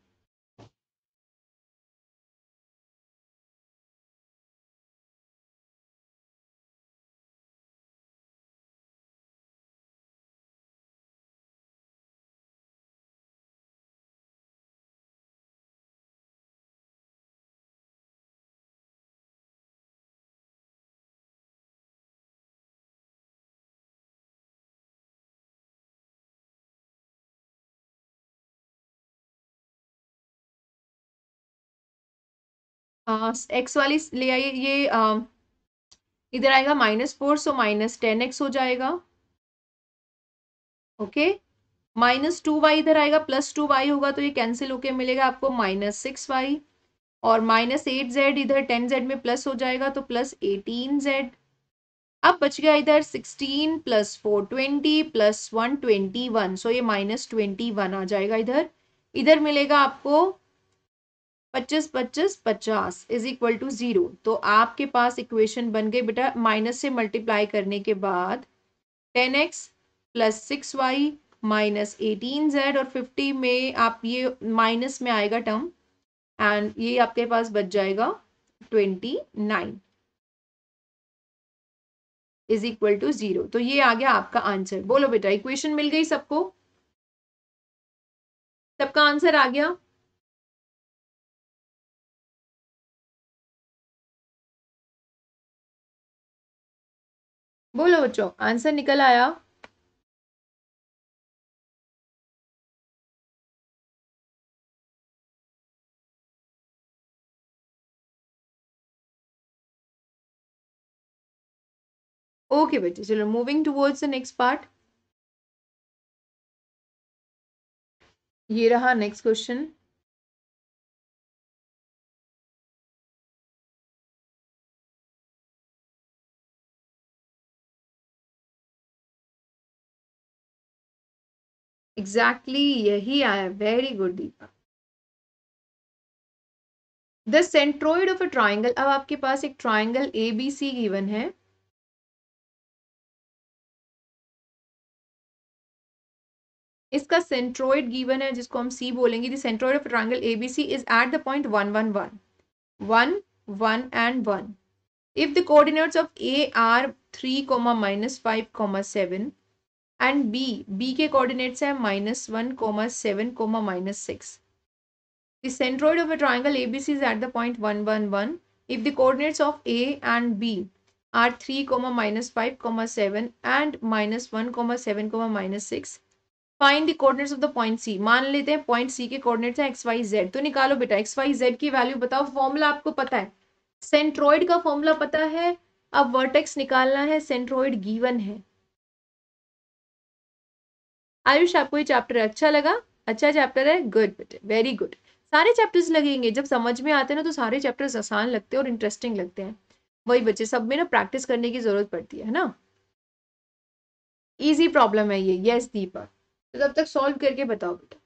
B: एक्स वाली ले आइए ये इधर आएगा minus four so minus ten x हो जाएगा ओके माइनस टू वाई इधर आएगा प्लस टू वाई होगा तो ये कैंसिल होके मिलेगा आपको माइनस सिक्स वाई और माइनस एट जेड इधर टेन जेड में प्लस हो जाएगा तो प्लस एटीन जेड अब बच गया इधर sixteen plus four twenty plus one twenty one so ये माइनस ट्वेंटी वन आ जाएगा इधर इधर मिलेगा आपको पच्चीस पच्चीस पचास इज इक्वल टू ज़ीरो तो आपके पास इक्वेशन बन गई बेटा माइनस से मल्टीप्लाई करने के बाद ten x plus six Y minus eighteen z और फिफ्टी में आप ये माइनस में आएगा टर्म एंड ये आपके पास बच जाएगा twenty nine is equal to zero तो ये आ गया आपका आंसर बोलो बेटा इक्वेशन मिल गई सबको
A: सबका आंसर आ गया बोलो बच्चों आंसर निकल आया ओके बेटे चलो moving towards the next part ये रहा नेक्स्ट क्वेश्चन
B: एग्जैक्टली exactly, यही आया very good Deepa the centroid of a triangle अब आपके पास एक triangle A B C given है इसका सेंट्रोइड गिवन है जिसको हम सी बोलेंगे the centroid of triangle A B C is at the point one one one one one and one if the coordinates of A are three comma minus five comma seven and B B के coordinates हैं minus one comma seven comma minus six the centroid of a of A B C is at the point one one one if the coordinates of A and B are three comma minus five comma seven and minus one comma seven comma minus six find the coordinates of the point C मान लेते हैं point सी के coordinates हैं x y Z तो निकालो बेटा x y z की value बताओ फॉर्मूला आपको पता है सेंट्रोइड का फॉर्मूला पता है अब वर्टेक्स निकालना है सेंट्रोइड गिवन है आयुष आपको ये चैप्टर अच्छा लगा अच्छा चैप्टर है गुड बेटे वेरी गुड सारे चैप्टर्स लगेंगे जब समझ में आते हैं ना तो सारे चैप्टर्स आसान लगते हैं और इंटरेस्टिंग लगते हैं वही बच्चे सब में ना प्रैक्टिस करने की जरूरत पड़ती है ना इजी प्रॉब्लम है ये यस दीपक
A: तो तब तक सॉल्व करके बताओ बेटा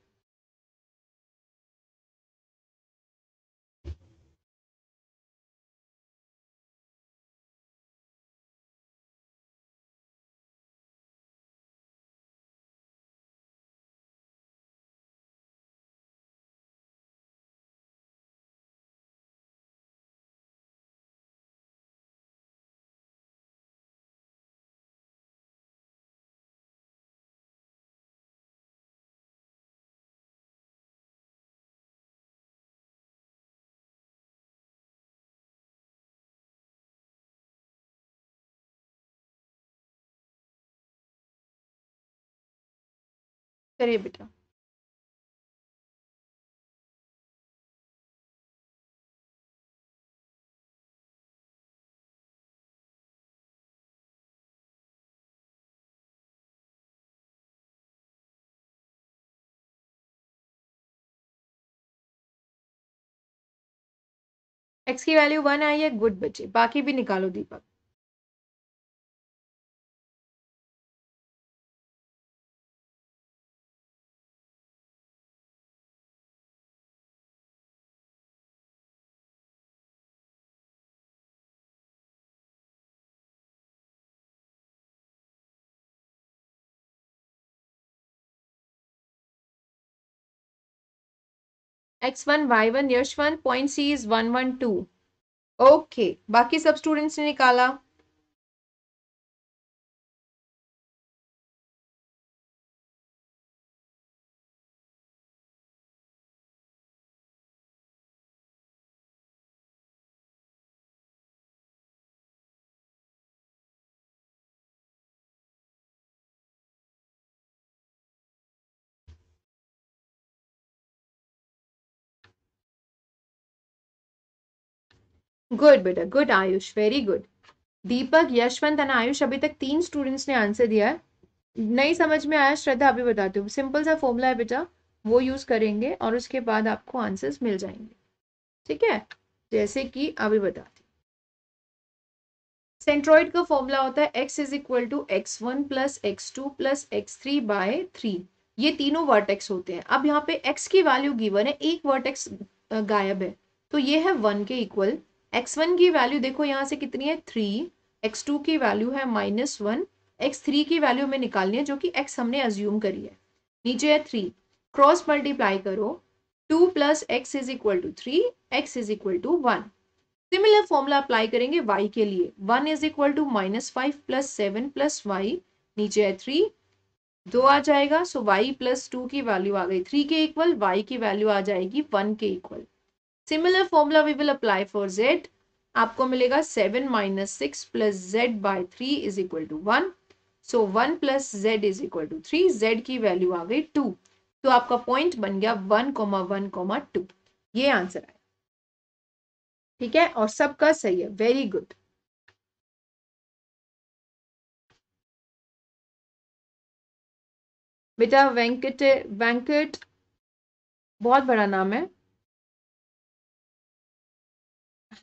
A: करिए बेटा एक्स की वैल्यू वन आई है गुड बच्चे बाकी भी निकालो Deepak
B: x1 y1 Yashwant point C is 112 okay बाकी सब स्टूडेंट्स ने निकाला गुड बेटा good Ayush very good Deepak Yashwant and Ayush अभी तक तीन स्टूडेंट्स ने आंसर दिया है नहीं समझ में आया श्रद्धा अभी बताती हूँ सिंपल सा फॉर्मूला है बेटा वो यूज करेंगे और उसके बाद आपको आंसर्स मिल जाएंगे ठीक है जैसे कि अभी बताती सेंट्रॉइड का फॉर्मूला होता है x is equal to x one plus x two plus x three by three ये तीनों वर्टेक्स होते हैं अब यहाँ पे एक्स की वैल्यू गिवन है एक वर्टेक्स गायब है तो ये है वन के इक्वल एक्स वन की वैल्यू देखो यहाँ से कितनी है थ्री एक्स टू की वैल्यू है माइनस वन एक्स थ्री की वैल्यू हमें निकालनी है जो कि एक्स हमने अज्यूम करी है नीचे है थ्री क्रॉस मल्टीप्लाई करो two plus x is equal to three x is equal to one similar formula apply करेंगे वाई के लिए one is equal to minus five plus seven plus y नीचे है थ्री दो आ जाएगा सो वाई प्लस टू की value आ गई थ्री के इक्वल वाई की वैल्यू आ जाएगी वन के equal similar formula we will apply for z आपको मिलेगा seven minus six plus z by three is equal to one so one plus z is equal to three z की value आ गई two तो आपका point बन गया one comma one comma two ये आंसर आया ठीक है और सबका सही है वेरी गुड बेटा वेंकट वेंकट बहुत बड़ा नाम है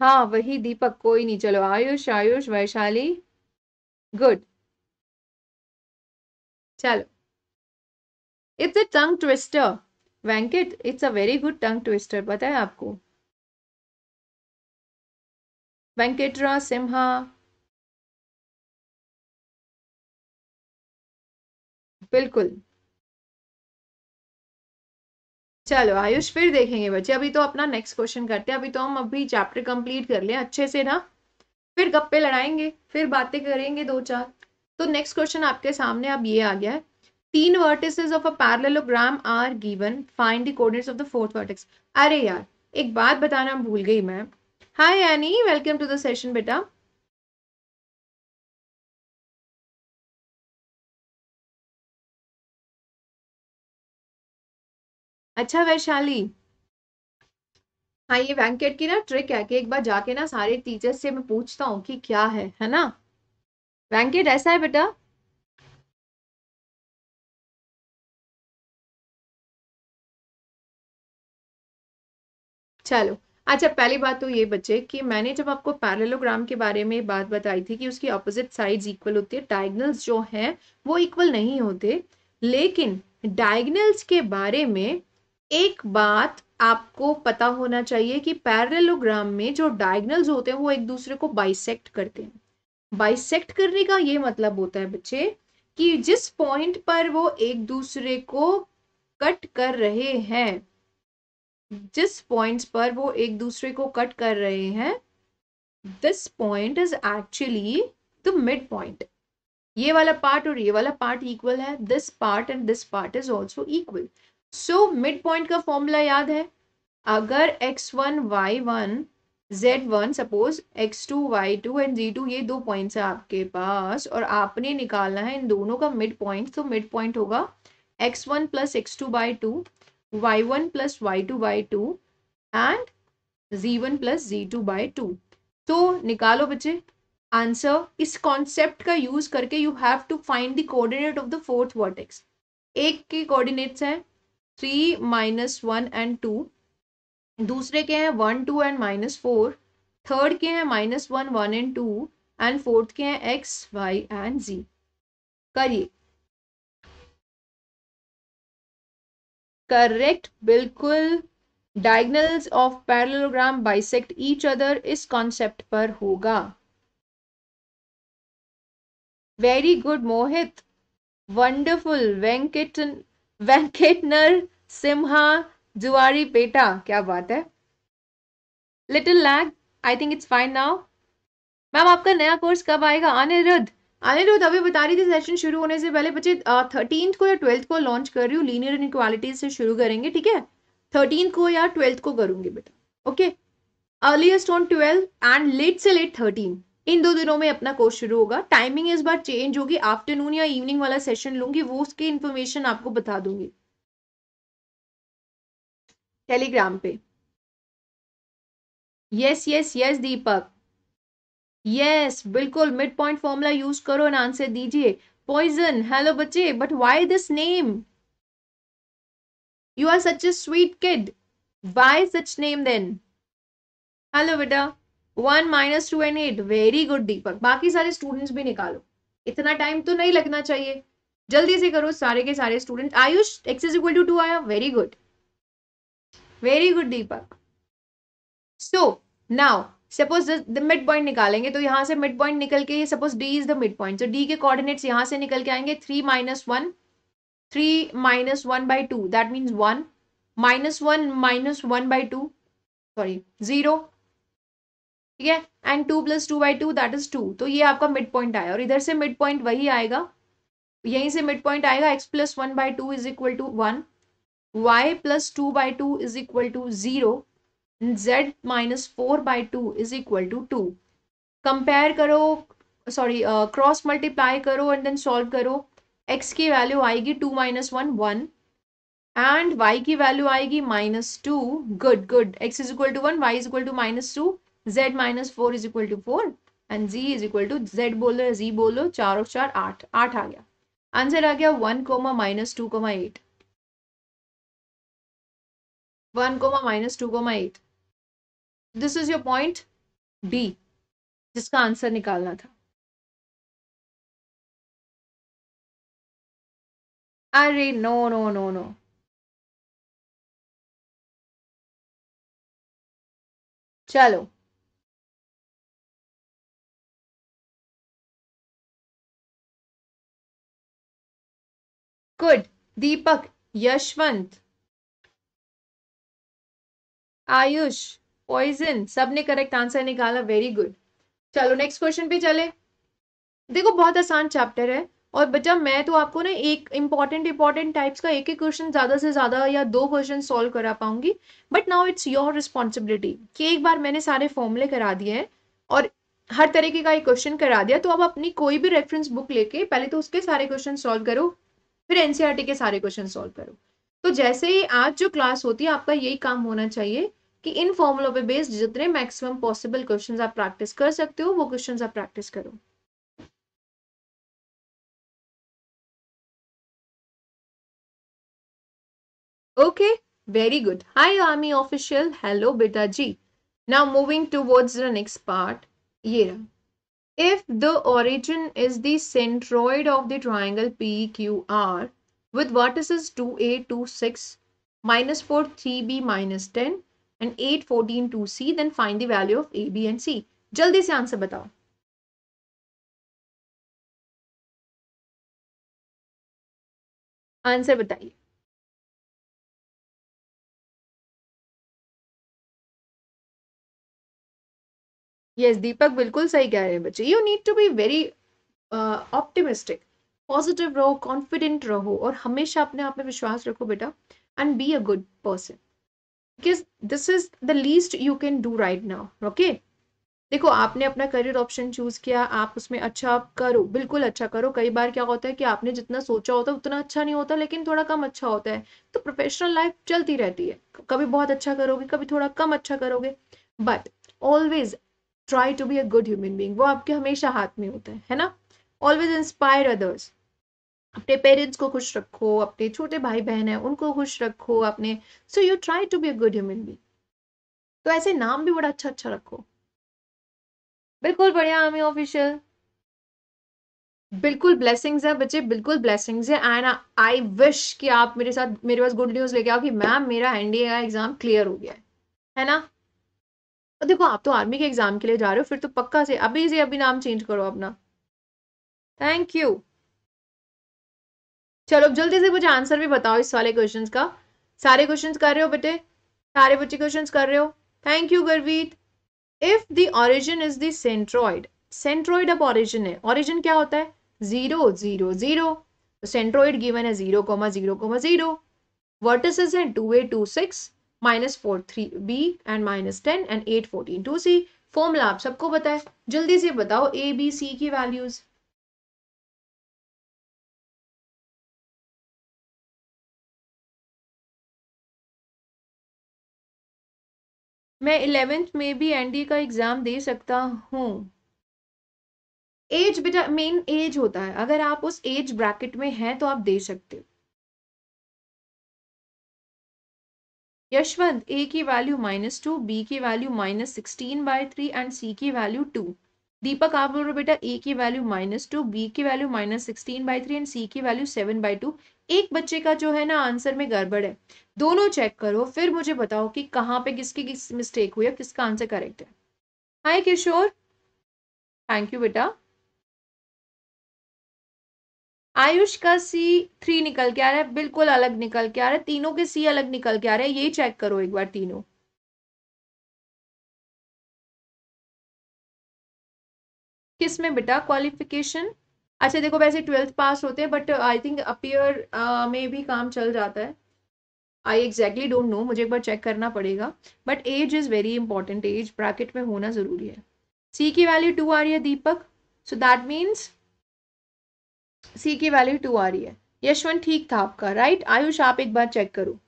B: हाँ वही दीपक कोई नहीं चलो आयुष आयुष वैशाली गुड चलो it's a tongue twister Venkat it's a very good tongue twister पता है आपको वेंकटरा सिम्हा बिल्कुल चलो आयुष फिर देखेंगे बच्चे अभी तो अपना नेक्स्ट क्वेश्चन करते हैं अभी तो हम अभी चैप्टर कंप्लीट कर लें अच्छे से ना फिर गप्पे लड़ाएंगे फिर बातें करेंगे दो चार तो नेक्स्ट क्वेश्चन आपके सामने अब ये आ गया है तीन vertices of a parallelogram are given find the coordinates of the fourth vertex अरे यार एक बात बताना भूल गई मैं hi Annie welcome to the session बेटा अच्छा वैशाली हाँ ये वैंकेट की ना ट्रिक है कि एक बार जाके ना सारे टीचर्स से मैं पूछता हूँ कि क्या है है ना वैंकेट ऐसा है बेटा चलो अच्छा पहली बात तो ये बच्चे कि मैंने जब आपको पैरेलोग्राम के बारे में बात बताई थी कि उसकी ऑपोजिट साइड्स इक्वल होती है डायगनल्स जो हैं वो इक्वल नहीं होते लेकिन डायगनल्स के बारे में एक बात आपको पता होना चाहिए कि पैरलोग्राम में जो डायगनल्स होते हैं वो एक दूसरे को बाइसेक्ट करते हैं बाइसेक्ट करने का ये मतलब होता है बच्चे कि जिस पॉइंट पर वो एक दूसरे को कट कर रहे हैं जिस पॉइंट्स पर वो एक दूसरे को कट कर रहे हैं this point is actually the mid point ये वाला पार्ट और ये वाला पार्ट इक्वल है this part and this part is also equal so mid point का फॉर्मूला याद है अगर x1 y1 z1 one suppose x two y two and z two ये दो पॉइंट्स हैं आपके पास और आपने निकालना है इन दोनों का मिड पॉइंट तो मिड पॉइंट होगा x1 one plus x two by two y one plus y two by two and z one plus z two by two तो निकालो बच्चे आंसर इस कॉन्सेप्ट का यूज करके you have to find the coordinate of the fourth vertex एक के coordinates हैं three minus one and two दूसरे के हैं one two and minus four third के हैं minus one one and two and fourth के हैं एक्स वाई एंड जी करिए करेक्ट बिल्कुल diagonals of parallelogram bisect each other इस कॉन्सेप्ट पर होगा वेरी गुड मोहित वंडरफुल वेंकटन वेंकटनर सिम्हा जुआरी पेटा क्या बात है little lag I think it's fine now ma'am आपका नया कोर्स कब आएगा अनिरुद्ध अनिरुद्ध अभी बता रही थी सेशन शुरू होने से पहले बच्चे थर्टीन को या ट्वेल्थ को लॉन्च कर रही हूँ लीनियर इनक्वालिटीज से शुरू करेंगे ठीक है थर्टीन को या ट्वेल्थ को करूंगी बेटा okay earliest on twelfth and late से लेट थर्टीन इन दो दिनों में अपना कोर्स शुरू होगा टाइमिंग इस बार चेंज होगी आफ्टरनून या इवनिंग वाला सेशन लूंगी वो उसकी इन्फॉर्मेशन आपको बता दूंगी टेलीग्राम पे yes yes yes Deepak yes बिल्कुल मिड पॉइंट फॉर्मूला यूज करो एंड आंसर दीजिए पॉइजन हेलो बच्चे but why this name you are such a sweet kid why such name then hello बेटा one minus two and eight very good Deepak बाकी सारे students भी निकालो इतना time तो नहीं लगना चाहिए जल्दी से करो सारे के सारे student Ayush x is equal to to two very good very good Deepak so now suppose the mid point निकालेंगे तो यहाँ से मिड पॉइंट निकल के suppose D is the mid point D के कॉर्डिनेट्स यहाँ से निकल के आएंगे three minus one three minus one by two that means one minus one minus one by two sorry zero ठीक है and two plus two by two that is two तो ये आपका मिड पॉइंट आया और इधर से मिड पॉइंट वही आएगा यहीं से मिड पॉइंट आएगा x plus one by two is equal to one y plus two by two is equal to zero z minus four by two is equal to two compare करो sorry cross multiply करो and then solve करो x की value आएगी two minus one one and y की value आएगी minus two good good x is equal to one y is equal to minus two z minus four is equal to four and z is equal to z बोलो या जी बोलो चार और चार आठ आठ आ गया आंसर आ गया one comma minus two comma eight one comma minus two comma eight
A: this is your point B जिसका आंसर निकालना था अरे नो नो नो नो चलो कुड दीपक
B: यशवंत आयुष पॉइजन सबने करेक्ट आंसर निकाला वेरी गुड चलो नेक्स्ट क्वेश्चन पे चले देखो बहुत आसान चैप्टर है और बच्चा मैं तो आपको ना एक इंपॉर्टेंट इंपॉर्टेंट टाइप्स का एक एक क्वेश्चन ज्यादा से ज्यादा या दो क्वेश्चन सॉल्व करा पाऊंगी but now it's your responsibility कि एक बार मैंने सारे फॉर्मूले करा दिए हैं और हर तरीके का एक क्वेश्चन करा दिया तो अब अपनी कोई भी रेफरेंस बुक लेके पहले तो उसके सारे क्वेश्चन सॉल्व करो फिर एनसीआरटी e के सारे क्वेश्चन सॉल्व करो तो जैसे ही आज जो क्लास होती है आपका यही काम होना चाहिए कि इन फॉर्मुलों पे बेस्ड जितने मैक्सिमम पॉसिबल क्वेश्चन आप प्रैक्टिस कर सकते हो वो क्वेश्चन आप प्रैक्टिस करो okay very good hi army official hello बेटा जी now moving words the next part ये रहा if the origin is the centroid of the triangle PQR with vertices 2a, 2, 6, minus 4, 3b, minus 10 and 8, 14, 2c, then find the value of a, b and c. जल्दी से answer बताओ
A: answer बताइए
B: yes दीपक बिल्कुल सही कह रहे हैं बच्चे you need to be very optimistic positive रहो कॉन्फिडेंट रहो और हमेशा अपने आप में विश्वास रखो बेटा and be a good person because this is the least you can do right now okay देखो आपने अपना करियर ऑप्शन चूज किया आप उसमें अच्छा करो बिल्कुल अच्छा करो कई बार क्या होता है कि आपने जितना सोचा होता है उतना अच्छा नहीं होता लेकिन थोड़ा कम अच्छा होता है तो प्रोफेशनल लाइफ चलती रहती है कभी बहुत अच्छा करोगे कभी थोड़ा कम अच्छा करोगे but always try to be a good human being वो आपके हमेशा हाथ में होता है है ना ऑलवेज इंस्पायर अदर्स अपने पेरेंट्स को खुश रखो अपने छोटे भाई बहन है उनको खुश रखो अपने so you try to be a good human being तो ऐसे नाम भी बड़ा अच्छा अच्छा रखो बिल्कुल बढ़िया आर्मी ऑफिशियल बिल्कुल ब्लेसिंग्स है बच्चे बिल्कुल ब्लेसिंग्स है एंड आई विश कि आप मेरे साथ मेरे पास गुड न्यूज़ लेके आओ कि मैम मेरा एनडीए का एग्जाम क्लियर हो गया है है ना देखो आप तो आर्मी के एग्जाम के लिए जा रहे हो फिर तो पक्का से अभी से अभी नाम चेंज करो अपना थैंक यू चलो जल्दी से मुझे आंसर भी बताओ इस वाले क्वेश्चन का सारे क्वेश्चन कर रहे हो बेटे सारे बच्चे क्वेश्चन कर रहे हो thank you Garvit if the origin is देंट्रॉइड सेंट्रॉइड अब ऑरिजिन है ऑरिजिन क्या होता है जीरो जीरो जीरो तो सेंट्रॉइड गिवन है zero comma zero comma zero vertices है two a two six minus four three b and minus ten and eight fourteen two c formula आप सबको पता है जल्दी से बताओ ए बी सी की वैल्यूज
A: मैं इलेवेंथ
B: में भी एनडी का एग्जाम दे सकता हूँ एज बेटा मेन एज होता है अगर आप उस एज ब्रैकेट में हैं तो आप दे सकते हो यशवंत ए की वैल्यू माइनस टू बी की value minus sixteen by three and c की वैल्यू टू दीपक आप बोल रहे हो बेटा ए की वैल्यू माइनस टू बी की value minus sixteen by three and c की वैल्यू सेवन बाई टू एक बच्चे का जो है ना आंसर में गड़बड़ है दोनों चेक करो फिर मुझे बताओ कि कहाँ पे किसकी किस मिस्टेक हुई है किसका आंसर करेक्ट है हाय किशोर थैंक यू बेटा आयुष का सी थ्री निकल के आ रहा है बिल्कुल अलग निकल के आ रहा है तीनों के सी अलग निकल के आ रहा है यही चेक करो एक बार तीनों किस में बेटा क्वालिफिकेशन अच्छा देखो वैसे ट्वेल्थ पास होते हैं बट आई थिंक अपियर में भी काम चल जाता है आई एग्जैक्टली डोंट नो मुझे एक बार चेक करना पड़ेगा but age is very important age bracket में होना ज़रूरी है सी की वैल्यू टू आ रही है दीपक सो दैट मीन्स सी की वैल्यू टू आ रही है यशवंत ठीक था आपका राइट आयुष आप
A: एक बार चेक करो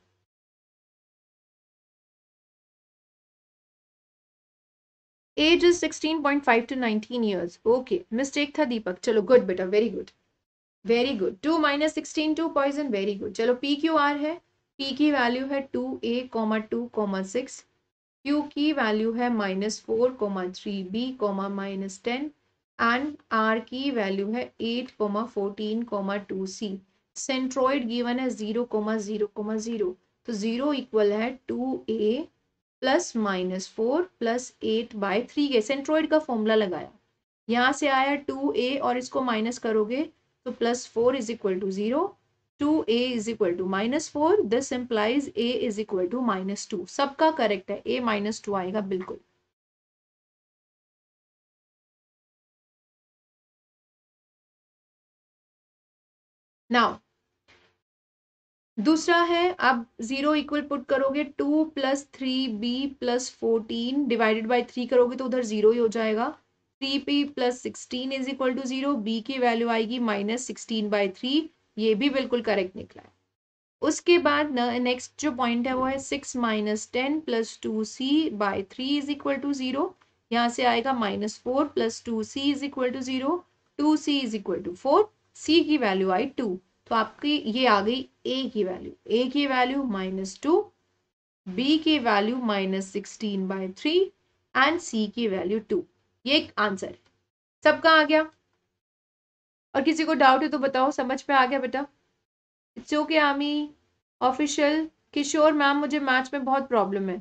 B: age is five to nineteen years okay mistake था दीपक चलो गुड बेटा very good very good two minus sixteen two poison very good चलो पी क्यू आर है पी की वैल्यू है two a comma two comma six Q की value है minus four comma three b comma minus ten and R की value है eight comma fourteen comma two c centroid given है zero comma zero comma zero तो zero equal है two a plus minus four plus eight by three के centroid का formula लगाया यहाँ से आया टू ए और इसको माइनस करोगे तो plus four is equal to zero two a is equal to minus four this implies a is equal to minus two सबका करेक्ट है ए माइनस टू आएगा बिल्कुल नाउ दूसरा है आप जीरो इक्वल पुट करोगे two plus three b plus fourteen divided by three करोगे तो उधर जीरो ही हो जाएगा three P plus sixteen is equal to zero B की वैल्यू आएगी माइनस सिक्सटीन बाई थ्री ये भी बिल्कुल करेक्ट निकला है उसके बाद नेक्स्ट जो पॉइंट है वो है six minus ten plus two c by three is equal to zero यहाँ से आएगा minus four plus two c is equal to zero two c is equal to four c की वैल्यू आई टू तो आपकी ये आ गई ए की value a की वैल्यू माइनस टू बी की value minus sixteen by three and c की value to ये एक आंसर सबका आ गया और किसी को डाउट है तो बताओ समझ में आ गया बेटा it's okay army official Kishore ma'am मुझे मैथ में बहुत प्रॉब्लम है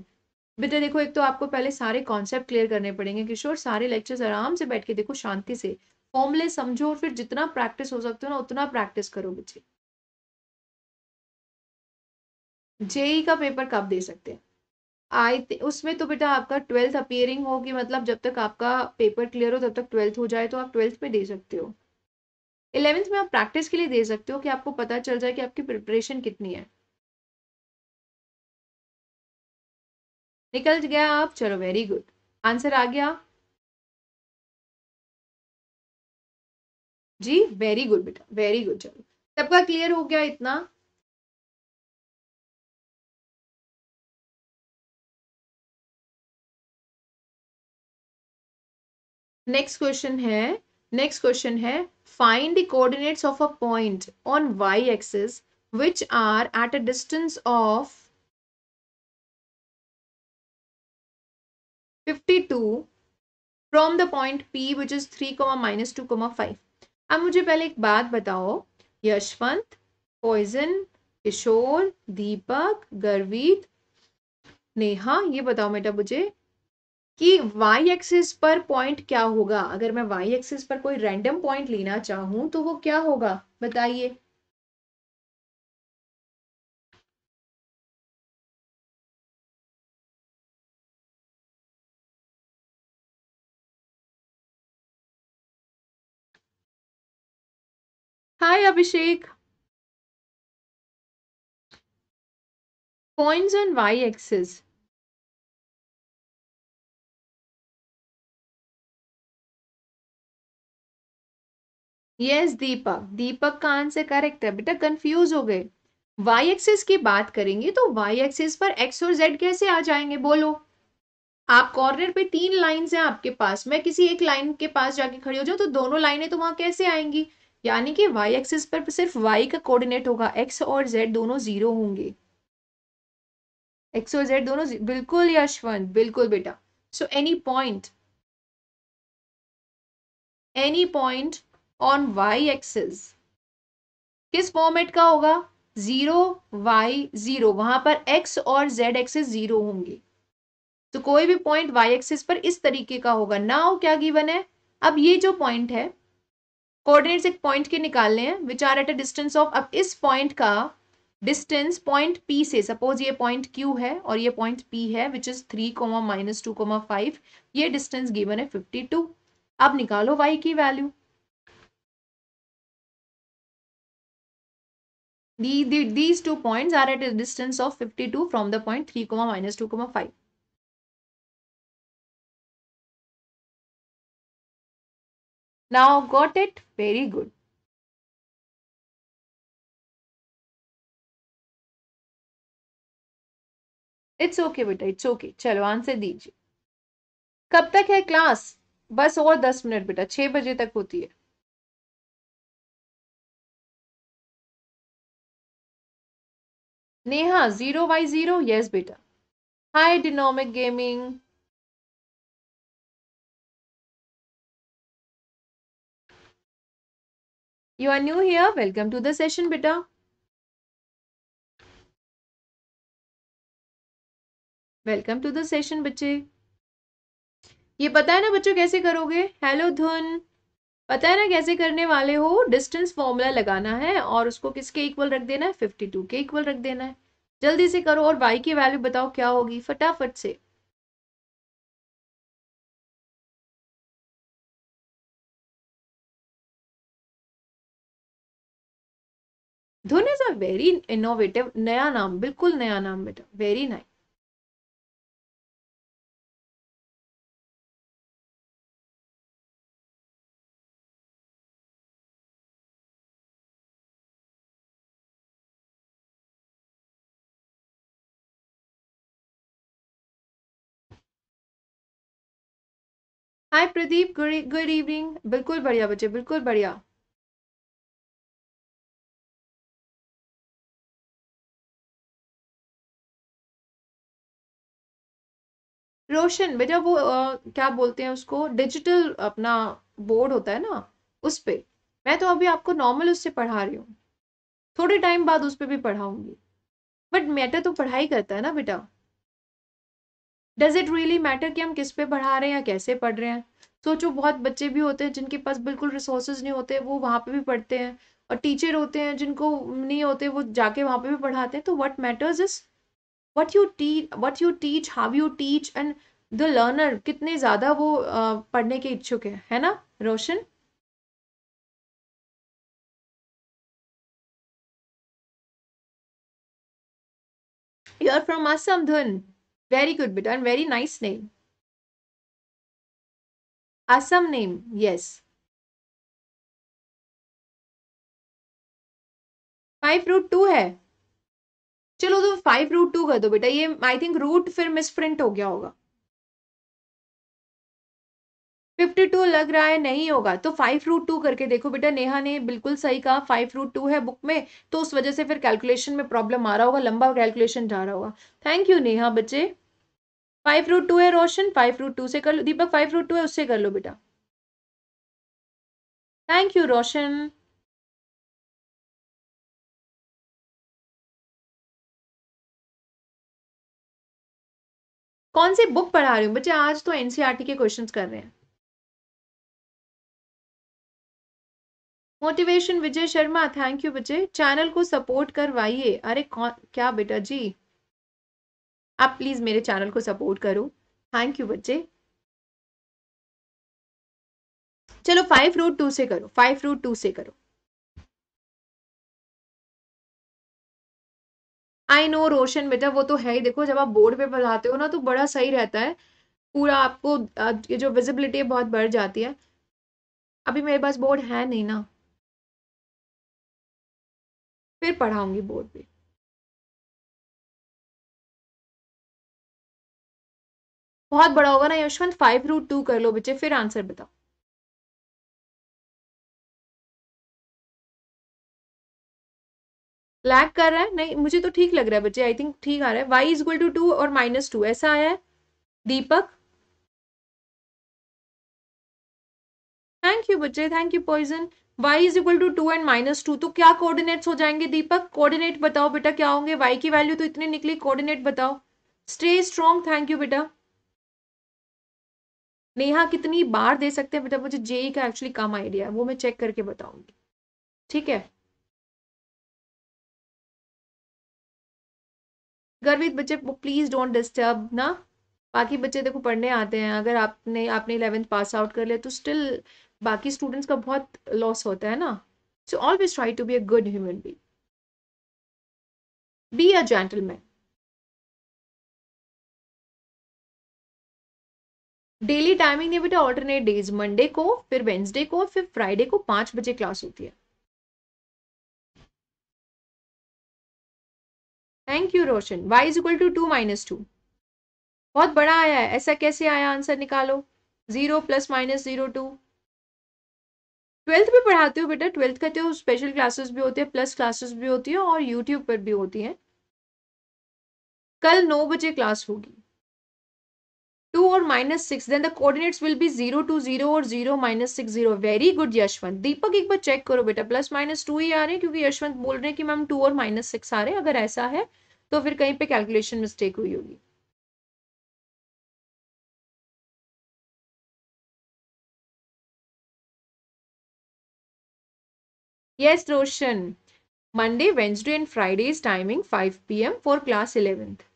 B: बेटा देखो एक तो आपको पहले सारे कॉन्सेप्ट क्लियर करने पड़ेंगे किशोर सारे लेक्चर्स आराम से बैठ के देखो शांति से फॉर्मले समझो और फिर जितना प्रैक्टिस हो सकते हो ना उतना प्रैक्टिस करो बच्चे जेई का पेपर कब दे सकते हैं आई उसमें तो बेटा आपका ट्वेल्थ अपियरिंग होगी मतलब जब तक आपका पेपर क्लियर हो तब तक ट्वेल्थ हो जाए तो आप ट्वेल्थ में दे सकते हो इलेवेंथ में आप प्रैक्टिस के लिए दे सकते हो कि आपको पता चल जाए कि आपकी प्रिपरेशन कितनी है
A: निकल गया आप चलो वेरी गुड आंसर आ गया जी वेरी गुड बेटा वेरी गुड चलो सबका क्लियर हो गया इतना
B: नेक्स्ट क्वेश्चन है नेक्स्ट क्वेश्चन है find the coordinates of a point on Y axis which are at a distance of 52 from the point P which is 3 comma minus two comma 5. अब मुझे पहले एक बात बताओ यशवंत पॉइजन किशोर दीपक गर्वित नेहा ये बताओ बेटा मुझे कि y एक्सिस पर पॉइंट क्या होगा अगर मैं y एक्सिस पर कोई रैंडम पॉइंट लेना चाहूं तो वो क्या होगा बताइए
A: hi Abhishek points on Y axis
B: yes Deepak Deepak का आंसर करेक्ट है बेटा कंफ्यूज हो गए y एक्सिस की बात करेंगे तो y एक्सिस पर x और z कैसे आ जाएंगे बोलो आप कॉर्नर पे तीन लाइन है आपके पास मैं किसी एक लाइन के पास जाके खड़ी हो जाऊं तो दोनों लाइनें तो वहां कैसे आएंगी यानी कि y एक्सिस पर सिर्फ y का कोऑर्डिनेट होगा x और z दोनों जीरो होंगे एक्स और जेड दोनों बिल्कुल यशवंत बिल्कुल बेटा so any point any point on Y axis किस फॉर्मेट का होगा जीरो वाई जीरो वहां पर एक्स और जेड एक्सिस जीरो होंगे तो कोई भी पॉइंट वाई एक्सिस पर इस तरीके का होगा नाउ क्या गिवन है अब ये जो पॉइंट है कोऑर्डिनेट्स एक पॉइंट के निकालने हैं which are at a distance of अब इस पॉइंट का डिस्टेंस पॉइंट पी से सपोज ये पॉइंट क्यू है और ये पॉइंट पी है which is three comma minus two comma five ये डिस्टेंस गिवन है फिफ्टी टू अब निकालो वाई की value these two points
A: are at a distance of fifty two from the point three comma minus two comma five Now got it? Very good.
B: It's okay बेटा it's okay चलो answer दीजिए कब तक है class बस और दस minute बेटा छह बजे तक होती है
A: Neha zero by zero yes बेटा hi dynamic gaming you are new here welcome to the session बेटा
B: वेलकम टू द सेशन बच्चे ये पता है ना बच्चों कैसे करोगे हेलो धुन पता है ना कैसे करने वाले हो डिस्टेंस फॉर्मूला लगाना है और उसको किसके इक्वल रख देना है फिफ्टी टू के इक्वल रख देना है जल्दी से करो और वाई की वैल्यू बताओ क्या होगी फटाफट से
A: धुन इज अ वेरी इनोवेटिव नया नाम बिल्कुल नया नाम बेटा very nice hi Pradeep good good evening बिल्कुल बढ़िया बच्चे बिल्कुल बढ़िया रोशन बेटा वो
B: आ, क्या बोलते हैं उसको डिजिटल अपना बोर्ड होता है ना उस पर मैं तो अभी आपको नॉर्मल उससे पढ़ा रही हूँ थोड़े टाइम बाद उस पर भी पढ़ाऊंगी बट मैटर तो पढ़ाई करता है ना बेटा डज इट रियली मैटर कि हम किस पे पढ़ा रहे हैं या कैसे पढ़ रहे हैं सोचो बहुत बच्चे भी होते हैं जिनके पास बिल्कुल रिसोर्सेज नहीं होते वो वहाँ पे भी पढ़ते हैं और टीचर होते हैं जिनको नहीं होते वो जाके वहाँ पे भी पढ़ाते हैं तो what matters is what you teach what you teach how you teach and the learner कितने ज्यादा वो पढ़ने के इच्छुक है है ना Roshan
A: you are from Assam धुन very good bit and very nice name Assam name yes five root two है
B: चलो तुम फाइव रूट टू कर दो बेटा ये आई थिंक रूट फिर मिसप्रिंट हो गया होगा फिफ्टी टू लग रहा है नहीं होगा तो फाइव रूट टू करके देखो बेटा नेहा ने बिल्कुल सही कहा फाइव रूट टू है बुक में तो उस वजह से फिर कैलकुलेशन में प्रॉब्लम आ रहा होगा लंबा कैलकुलेशन जा रहा होगा थैंक यू नेहा बच्चे फाइव रूट टू है रोशन फाइव रूट टू से कर लो दीपक फाइव रूट टू है उससे कर लो बेटा थैंक यू
A: रोशन कौन सी बुक पढ़ा रही हूँ बच्चे आज तो
B: एनसीईआरटी e के क्वेश्चन कर रहे हैं motivation Vijay Sharma thank you बच्चे चैनल को सपोर्ट करवाइए अरे कौन क्या बेटा जी आप प्लीज मेरे चैनल को सपोर्ट करो थैंक यू बच्चे चलो फाइव रूट टू से करो फाइव रूट टू से करो आई नो रोशन बेटा वो तो है ही देखो जब आप बोर्ड पे पढ़ाते हो ना तो बड़ा सही रहता है पूरा आपको ये जो विजिबिलिटी है बहुत बढ़ जाती है अभी मेरे पास बोर्ड है नहीं ना
A: फिर पढ़ाऊंगी बोर्ड पे बहुत बड़ा होगा ना यशवंत फाइव रूट टू कर लो बच्चे फिर आंसर बताओ
B: लैग कर रहा है नहीं मुझे तो ठीक लग रहा है बच्चे आई थिंक ठीक आ रहा है Y is equal to two और माइनस टू ऐसा आया है दीपक थैंक यू बच्चे thank you poison Y is equal to two and minus two तो क्या कोऑर्डिनेट्स हो जाएंगे दीपक कोऑर्डिनेट बताओ बेटा क्या होंगे वाई की वैल्यू तो इतनी निकली कोऑर्डिनेट बताओ स्टे स्ट्रॉन्ग थैंक यू बेटा नेहा कितनी बार दे सकते हैं बेटा मुझे जेई e का एक्चुअली कम आइडिया है वो मैं चेक करके
A: बताऊंगी ठीक है
B: गर्वित बच्चे प्लीज डोंट डिस्टर्ब ना बाकी बच्चे देखो पढ़ने आते हैं अगर आपने आपने इलेवेंथ पास आउट कर लिया तो स्टिल बाकी स्टूडेंट्स का बहुत लॉस होता है ना so always try to be a good human be be a gentleman daily timing नहीं बेटा ऑल्टरनेट डेज मंडे को फिर वेंसडे को फिर फ्राइडे को पाँच बजे क्लास होती है thank you Roshan y is equal to two minus two बहुत बड़ा आया है ऐसा कैसे आया आंसर निकालो zero plus minus zero two twelfth में पढ़ाते हो बेटा ट्वेल्थ का तो स्पेशल क्लासेस भी होते हैं प्लस क्लासेस भी होती हैं और यूट्यूब पर भी होती हैं कल नौ बजे क्लास होगी और minus six then the coordinates will be zero two zero और zero minus six zero very good Yashwant Deepak एक बार चेक करो बेटा प्लस माइनस टू ही आ रहे हैं क्योंकि यशवंत बोल रहे हैं कि मैम टू और माइनस सिक्स आ रहे हैं अगर ऐसा है तो फिर कहीं पे कैलकुलेशन मिस्टेक हुई होगी yes Roshan Monday Wednesday and Friday is timing five P M for class eleventh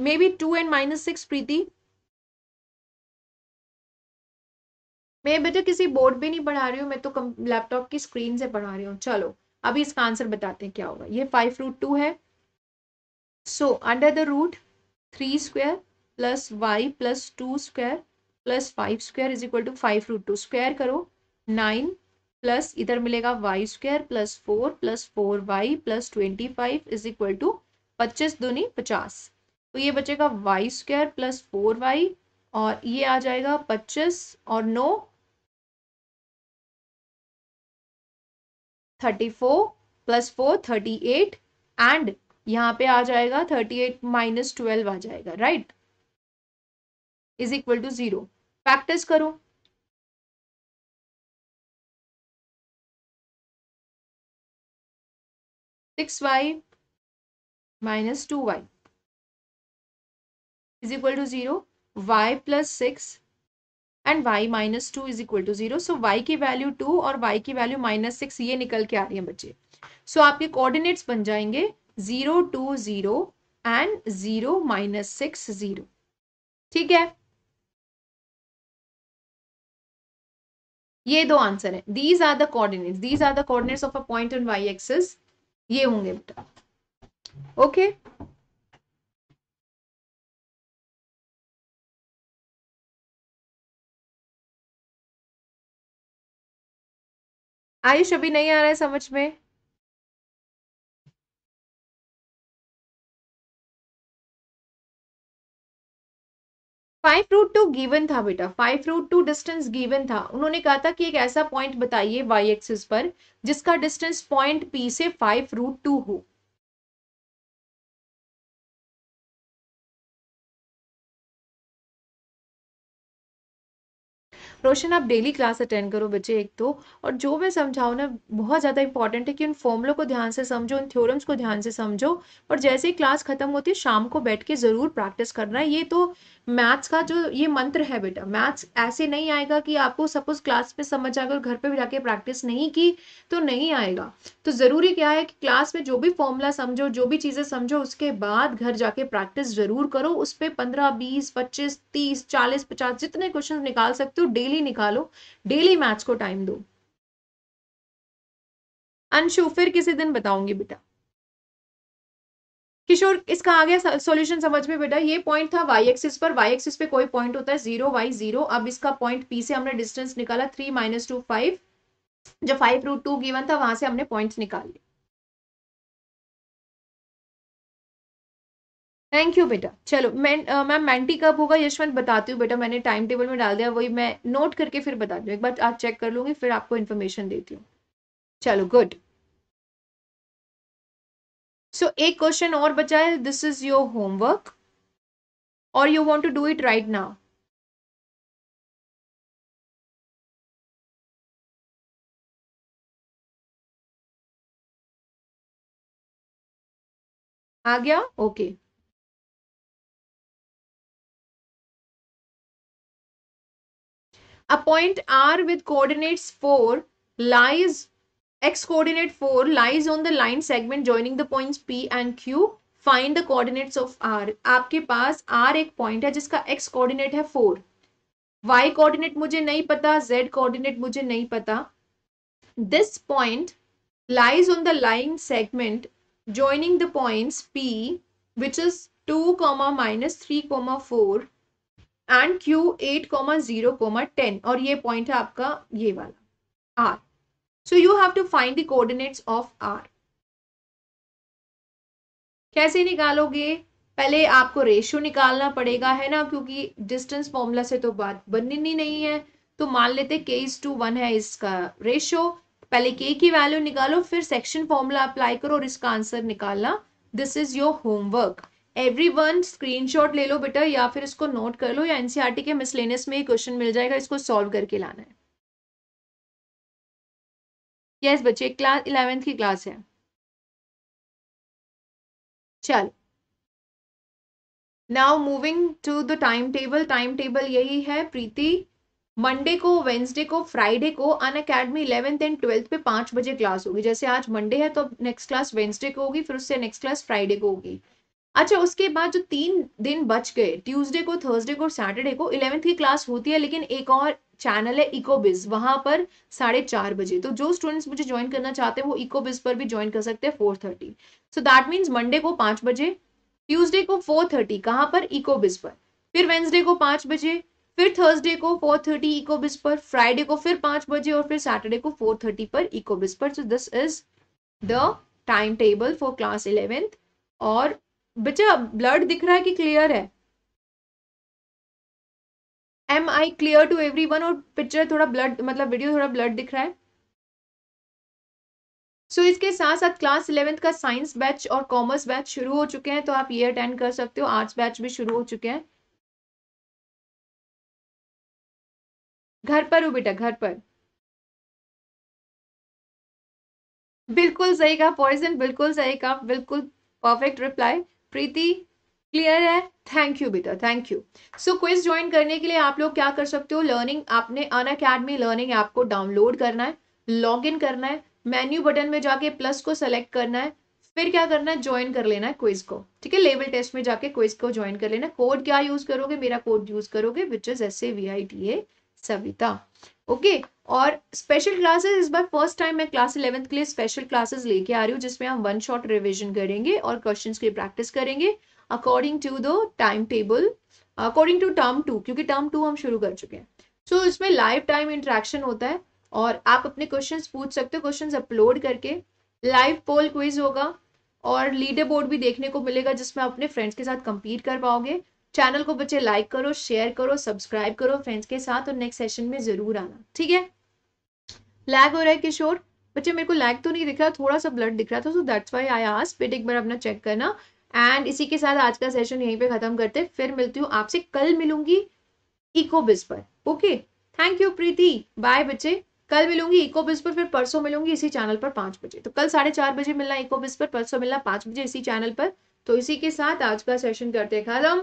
B: be two and minus six Preeti मैं बेटा किसी बोर्ड पे नहीं पढ़ा रही हूँ मैं तो लैपटॉप की स्क्रीन से पढ़ा रही हूँ चलो अभी इसका आंसर बताते हैं क्या होगा ये फाइव रूट टू है so under the root three square plus Y plus two square plus five square is equal to five root two square करो नाइन प्लस इधर मिलेगा Y square plus four plus four Y plus twenty five is equal to पच्चीस दूनी पचास तो ये बचेगा Y square plus four Y और ये आ जाएगा पच्चीस और no thirty four plus four thirty eight and यहाँ पे आ जाएगा थर्टी एट माइनस ट्वेल्व आ जाएगा right is equal to zero practice करो six Y minus two Y is equal to 0 y plus 6 and y minus two is equal to zero so y की value two और y की value minus six ये निकल के आ रही है बच्चे सो so, आपके कोऑर्डिनेट्स बन जाएंगे zero two zero and zero minus six zero ठीक है ये दो आंसर है these are the coordinates these are the coordinates of a point on Y axis ये होंगे बेटा ओके okay?
A: आयुष अभी नहीं आ रहा है समझ में
B: फाइव रूट टू गिवन था बेटा five root two distance given था उन्होंने कहा था कि एक ऐसा पॉइंट बताइए वाई एक्सिस पर जिसका डिस्टेंस पॉइंट पी से फाइव रूट टू हो रोशन आप डेली क्लास अटेंड करो बच्चे एक तो और जो मैं समझाऊँ ना बहुत ज़्यादा इंपॉर्टेंट है कि उन फॉर्मुलों को ध्यान से समझो उन थ्योरम्स को ध्यान से समझो और जैसे ही क्लास खत्म होती है शाम को बैठ के ज़रूर प्रैक्टिस करना है ये तो मैथ्स का जो ये मंत्र है बेटा मैथ्स ऐसे नहीं आएगा कि आपको सपोज क्लास में समझ आएगा और घर पर भी जाके प्रैक्टिस नहीं की तो नहीं आएगा तो ज़रूरी क्या है कि क्लास में जो भी फॉर्मूला समझो जो भी चीज़ें समझो उसके बाद घर जाके प्रैक्टिस ज़रूर करो उस पर पंद्रह बीस पच्चीस तीस चालीस पचास जितने क्वेश्चन निकाल सकते हो डेली डेली निकालो डेली मैच को टाइम दो अंशु फिर किसी दिन बताऊंगी बेटा किशोर इसका आ गया सॉल्यूशन समझ में बेटा ये पॉइंट था वाई एक्सिस पर वाई एक्सिस पे कोई पॉइंट होता है जीरो वाई जीरो अब इसका पॉइंट पी से हमने डिस्टेंस निकाला थ्री माइनस टू फाइव जो फाइव रूट टू गिवन था वहां से हमने पॉइंट निकाल लिया थैंक यू बेटा चलो मैं मैम मैंटी कब होगा यशवंत बताती हूँ बेटा मैंने टाइम टेबल में डाल दिया वही मैं नोट करके फिर बता दूँ एक बार आज चेक कर लूँगी फिर आपको इन्फॉर्मेशन देती हूँ चलो गुड सो एक क्वेश्चन और बचा है दिस इज योर होमवर्क
A: और you want to do it right now आ गया okay okay.
B: A point R with coordinates 4 lies x coordinate 4 lies on the line segment joining the points P and Q. Find the coordinates of R. आपके पास R एक point है जिसका x coordinate है 4. y coordinate मुझे नहीं पता z coordinate मुझे नहीं पता. This point lies on the line segment joining the points P which is 2 comma minus 3 comma 4 and Q at comma zero comma ten और ये पॉइंट है आपका ये वाला R so you have to find the coordinates of R कैसे निकालोगे पहले आपको रेशियो निकालना पड़ेगा है ना क्योंकि डिस्टेंस फॉर्मूला से तो बात बननी नहीं है तो मान लेते के इज टू वन है इसका रेशियो पहले के की वैल्यू निकालो फिर सेक्शन फॉर्मूला अप्लाई करो और इसका आंसर निकालना this is your homework everyone screen ले लो बेटा या फिर इसको नोट कर लो या एनसीआरटी e के मिसलेनियस में क्वेश्चन मिल जाएगा इसको सॉल्व करके लाना है यस yes, बच्चे क्लास इलेवेंथ की क्लास है चल now moving to the time table time table यही है प्रीति मंडे को वेंसडे को फ्राइडे को Unacademy eleventh and twelfth पे पांच बजे क्लास होगी जैसे आज मंडे है तो नेक्स्ट क्लास वेंसडे को होगी फिर उससे नेक्स्ट क्लास फ्राइडे को होगी अच्छा उसके बाद जो तीन दिन बच गए ट्यूसडे को थर्सडे को सैटरडे को इलेवेंथ की क्लास होती है लेकिन एक और चैनल है इकोबिज वहां पर साढ़े चार बजे तो जो स्टूडेंट्स मुझे ज्वाइन करना चाहते हैं वो इकोबिज पर भी ज्वाइन कर सकते हैं four thirty so that means Monday को पाँच बजे ट्यूसडे को फोर थर्टी कहाँ पर इकोबिज पर फिर वेंसडे को पाँच बजे फिर थर्सडे को फोर थर्टी इकोबिस पर फ्राइडे को फिर पाँच बजे और फिर सैटरडे को फोर थर्टी पर इकोबिस पर so this is the time table for class eleventh और बच्चा ब्लड दिख रहा है कि क्लियर है am I clear to everyone और पिक्चर थोड़ा ब्लड मतलब वीडियो थोड़ा ब्लड दिख रहा है सो so, इसके साथ साथ क्लास इलेवेंथ का साइंस बैच और कॉमर्स बैच शुरू हो चुके हैं तो आप ये अटेंड कर सकते हो आर्ट्स बैच भी शुरू हो चुके हैं घर पर हो बेटा घर पर बिल्कुल सही कहा पॉइजन बिल्कुल सही कहा बिल्कुल परफेक्ट रिप्लाई प्रीति क्लियर है थैंक यू बेटा thank you so quiz join करने के लिए आप लोग क्या कर सकते हो लर्निंग आपने अन अकेडमी लर्निंग ऐप को डाउनलोड करना है लॉग इन करना है मेन्यू बटन में जाके प्लस को सेलेक्ट करना है फिर क्या करना है ज्वाइन कर लेना है क्विज को ठीक है लेवल टेस्ट में जाके क्विज को ज्वाइन कर लेना कोड क्या यूज करोगे मेरा कोड यूज करोगे which is S A V I T A Savita okay और स्पेशल क्लासेस इस बार फर्स्ट टाइम मैं क्लास इलेवेंथ के लिए स्पेशल क्लासेस लेके आ रही हूँ जिसमें हम वन शॉट रिविजन करेंगे और क्वेश्चन की प्रैक्टिस करेंगे according to the time table according to term two क्योंकि टर्म टू हम शुरू कर चुके हैं सो so, इसमें लाइव टाइम इंट्रैक्शन होता है और आप अपने क्वेश्चन पूछ सकते हो क्वेश्चन अपलोड करके लाइव पोल क्विज होगा और लीडर बोर्ड भी देखने को मिलेगा जिसमें अपने फ्रेंड्स के साथ कंपीट कर पाओगे चैनल को बच्चे लाइक करो शेयर करो सब्सक्राइब करो फ्रेंड्स के साथ और नेक्स्ट सेशन में जरूर आना ठीक है लैग हो रहा है किशोर बच्चे मेरे को लैग तो नहीं दिख रहा थोड़ा सा ब्लड दिख रहा था सो दैट्स वाई आई आस बेट एक बार अपना चेक करना एंड इसी के साथ आज का सेशन यहीं पे खत्म करते फिर मिलती हूँ आपसे कल मिलूंगी इकोबिस पर okay thank you Preeti bye बच्चे कल मिलूंगी इकोबिस पर फिर परसों मिलूंगी इसी चैनल पर पांच बजे तो कल साढ़े चार बजे मिलना इकोबिस पर परसों मिलना पांच बजे इसी चैनल पर तो इसी के साथ आज का सेशन करते खत्म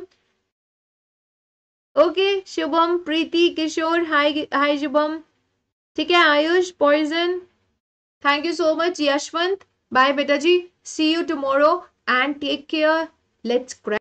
B: okay Shubham Preeti Kishore hi hi Shubham ठीक है Ayush poison thank you so much Yashwant bye बेटा जी see you tomorrow and take care let's